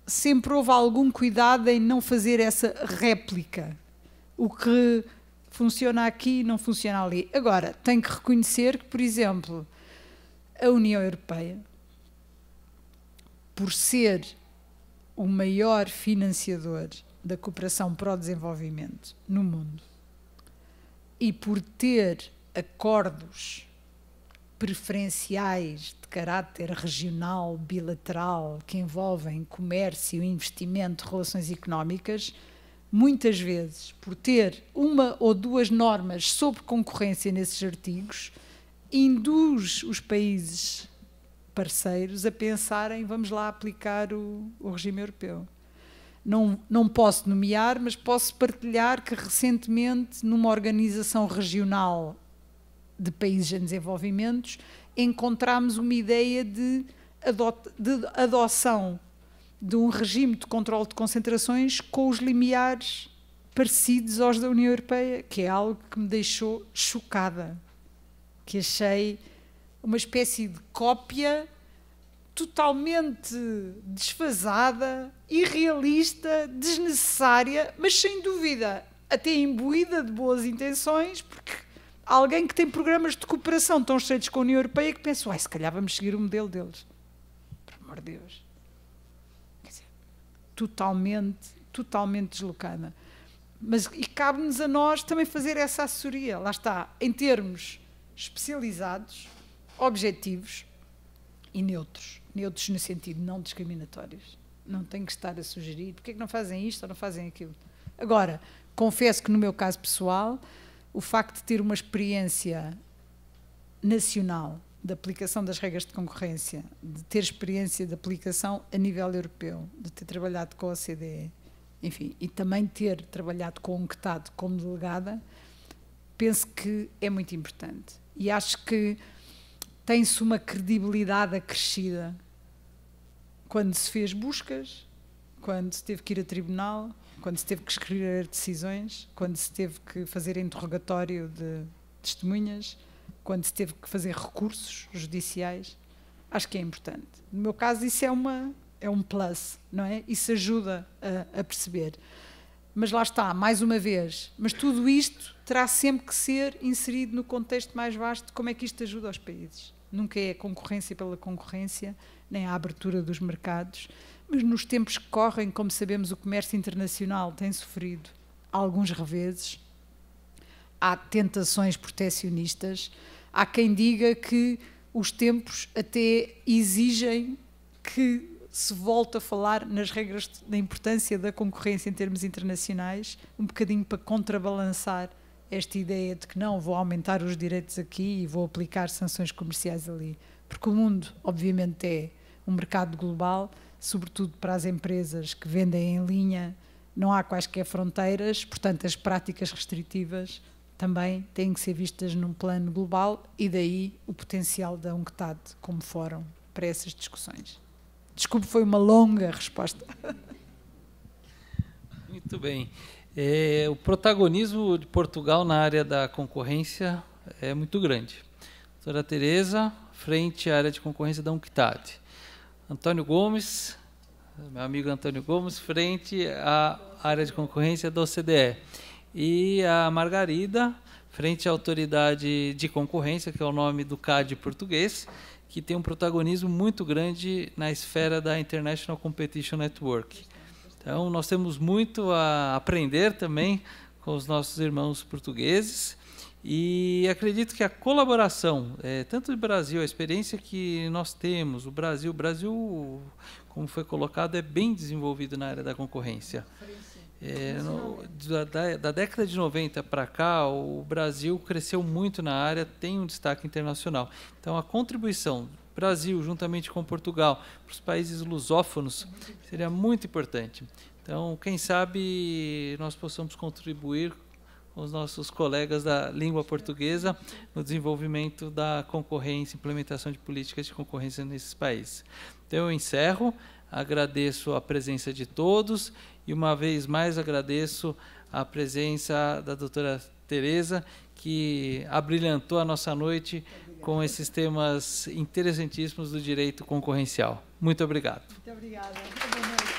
sempre houve algum cuidado em não fazer essa réplica. O que funciona aqui não funciona ali. Agora, tenho que reconhecer que, por exemplo, a União Europeia, por ser o maior financiador da cooperação para o desenvolvimento no mundo e por ter acordos preferenciais de caráter regional, bilateral, que envolvem comércio, investimento, relações económicas, muitas vezes, por ter uma ou duas normas sobre concorrência nesses artigos, induz os países parceiros a pensarem vamos lá aplicar o, o regime europeu. Não, não posso nomear, mas posso partilhar que recentemente, numa organização regional de países em desenvolvimento, encontramos uma ideia de, ado de adoção de um regime de controle de concentrações com os limiares parecidos aos da União Europeia, que é algo que me deixou chocada, que achei uma espécie de cópia totalmente desfasada, irrealista, desnecessária, mas sem dúvida até imbuída de boas intenções, porque alguém que tem programas de cooperação tão cheios com a União Europeia que pensa, ah, se calhar vamos seguir o modelo deles. Por amor de Deus. Quer dizer, totalmente, totalmente deslocada. Mas e cabe-nos a nós também fazer essa assessoria. Lá está, em termos especializados, objetivos e neutros. Neutros no sentido não discriminatórios. Não tenho que estar a sugerir porque é que não fazem isto ou não fazem aquilo. Agora, confesso que no meu caso pessoal, o facto de ter uma experiência nacional da aplicação das regras de concorrência, de ter experiência de aplicação a nível europeu, de ter trabalhado com a OCDE, enfim, e também ter trabalhado com o UNCTAD como delegada, penso que é muito importante. E acho que tem-se uma credibilidade acrescida quando se fez buscas, quando se teve que ir a tribunal, quando se teve que escrever decisões, quando se teve que fazer interrogatório de testemunhas, quando se teve que fazer recursos judiciais. Acho que é importante. No meu caso, isso é, uma, é um plus, não é? Isso ajuda a, a perceber. Mas lá está, mais uma vez. Mas tudo isto terá sempre que ser inserido no contexto mais vasto de como é que isto ajuda os países. Nunca é concorrência pela concorrência, nem a abertura dos mercados. Mas nos tempos que correm, como sabemos, o comércio internacional tem sofrido alguns reveses. Há tentações proteccionistas. Há quem diga que os tempos até exigem que se volta a falar nas regras da importância da concorrência em termos internacionais, um bocadinho para contrabalançar esta ideia de que não, vou aumentar os direitos aqui e vou aplicar sanções comerciais ali. Porque o mundo, obviamente, é um mercado global, sobretudo para as empresas que vendem em linha, não há quaisquer fronteiras, portanto, as práticas restritivas também têm que ser vistas num plano global e daí o potencial da UNCTAD como fórum para essas discussões. Desculpe, foi uma longa resposta. Muito bem. É, o protagonismo de Portugal na área da concorrência é muito grande. Doutora Tereza, frente à área de concorrência da UNCTAD. Antônio Gomes, meu amigo Antônio Gomes, frente à área de concorrência do CDE. E a Margarida, frente à autoridade de concorrência, que é o nome do CAD português, que tem um protagonismo muito grande na esfera da International Competition Network. Então, nós temos muito a aprender também com os nossos irmãos portugueses. E acredito que a colaboração, é, tanto do Brasil, a experiência que nós temos, o Brasil, o Brasil, como foi colocado, é bem desenvolvido na área da concorrência. É, no, da, da, década de 90 para cá, o Brasil cresceu muito na área, tem um destaque internacional. Então, a contribuição do Brasil, juntamente com Portugal, para os países lusófonos, seria muito importante. Então, quem sabe nós possamos contribuir com os nossos colegas da língua portuguesa no desenvolvimento da concorrência, implementação de políticas de concorrência nesses países. Então, eu encerro, agradeço a presença de todos e uma vez mais agradeço a presença da doutora Tereza, que abrilhantou a nossa noite com esses temas interessantíssimos do direito concorrencial. Muito obrigado. Muito obrigada.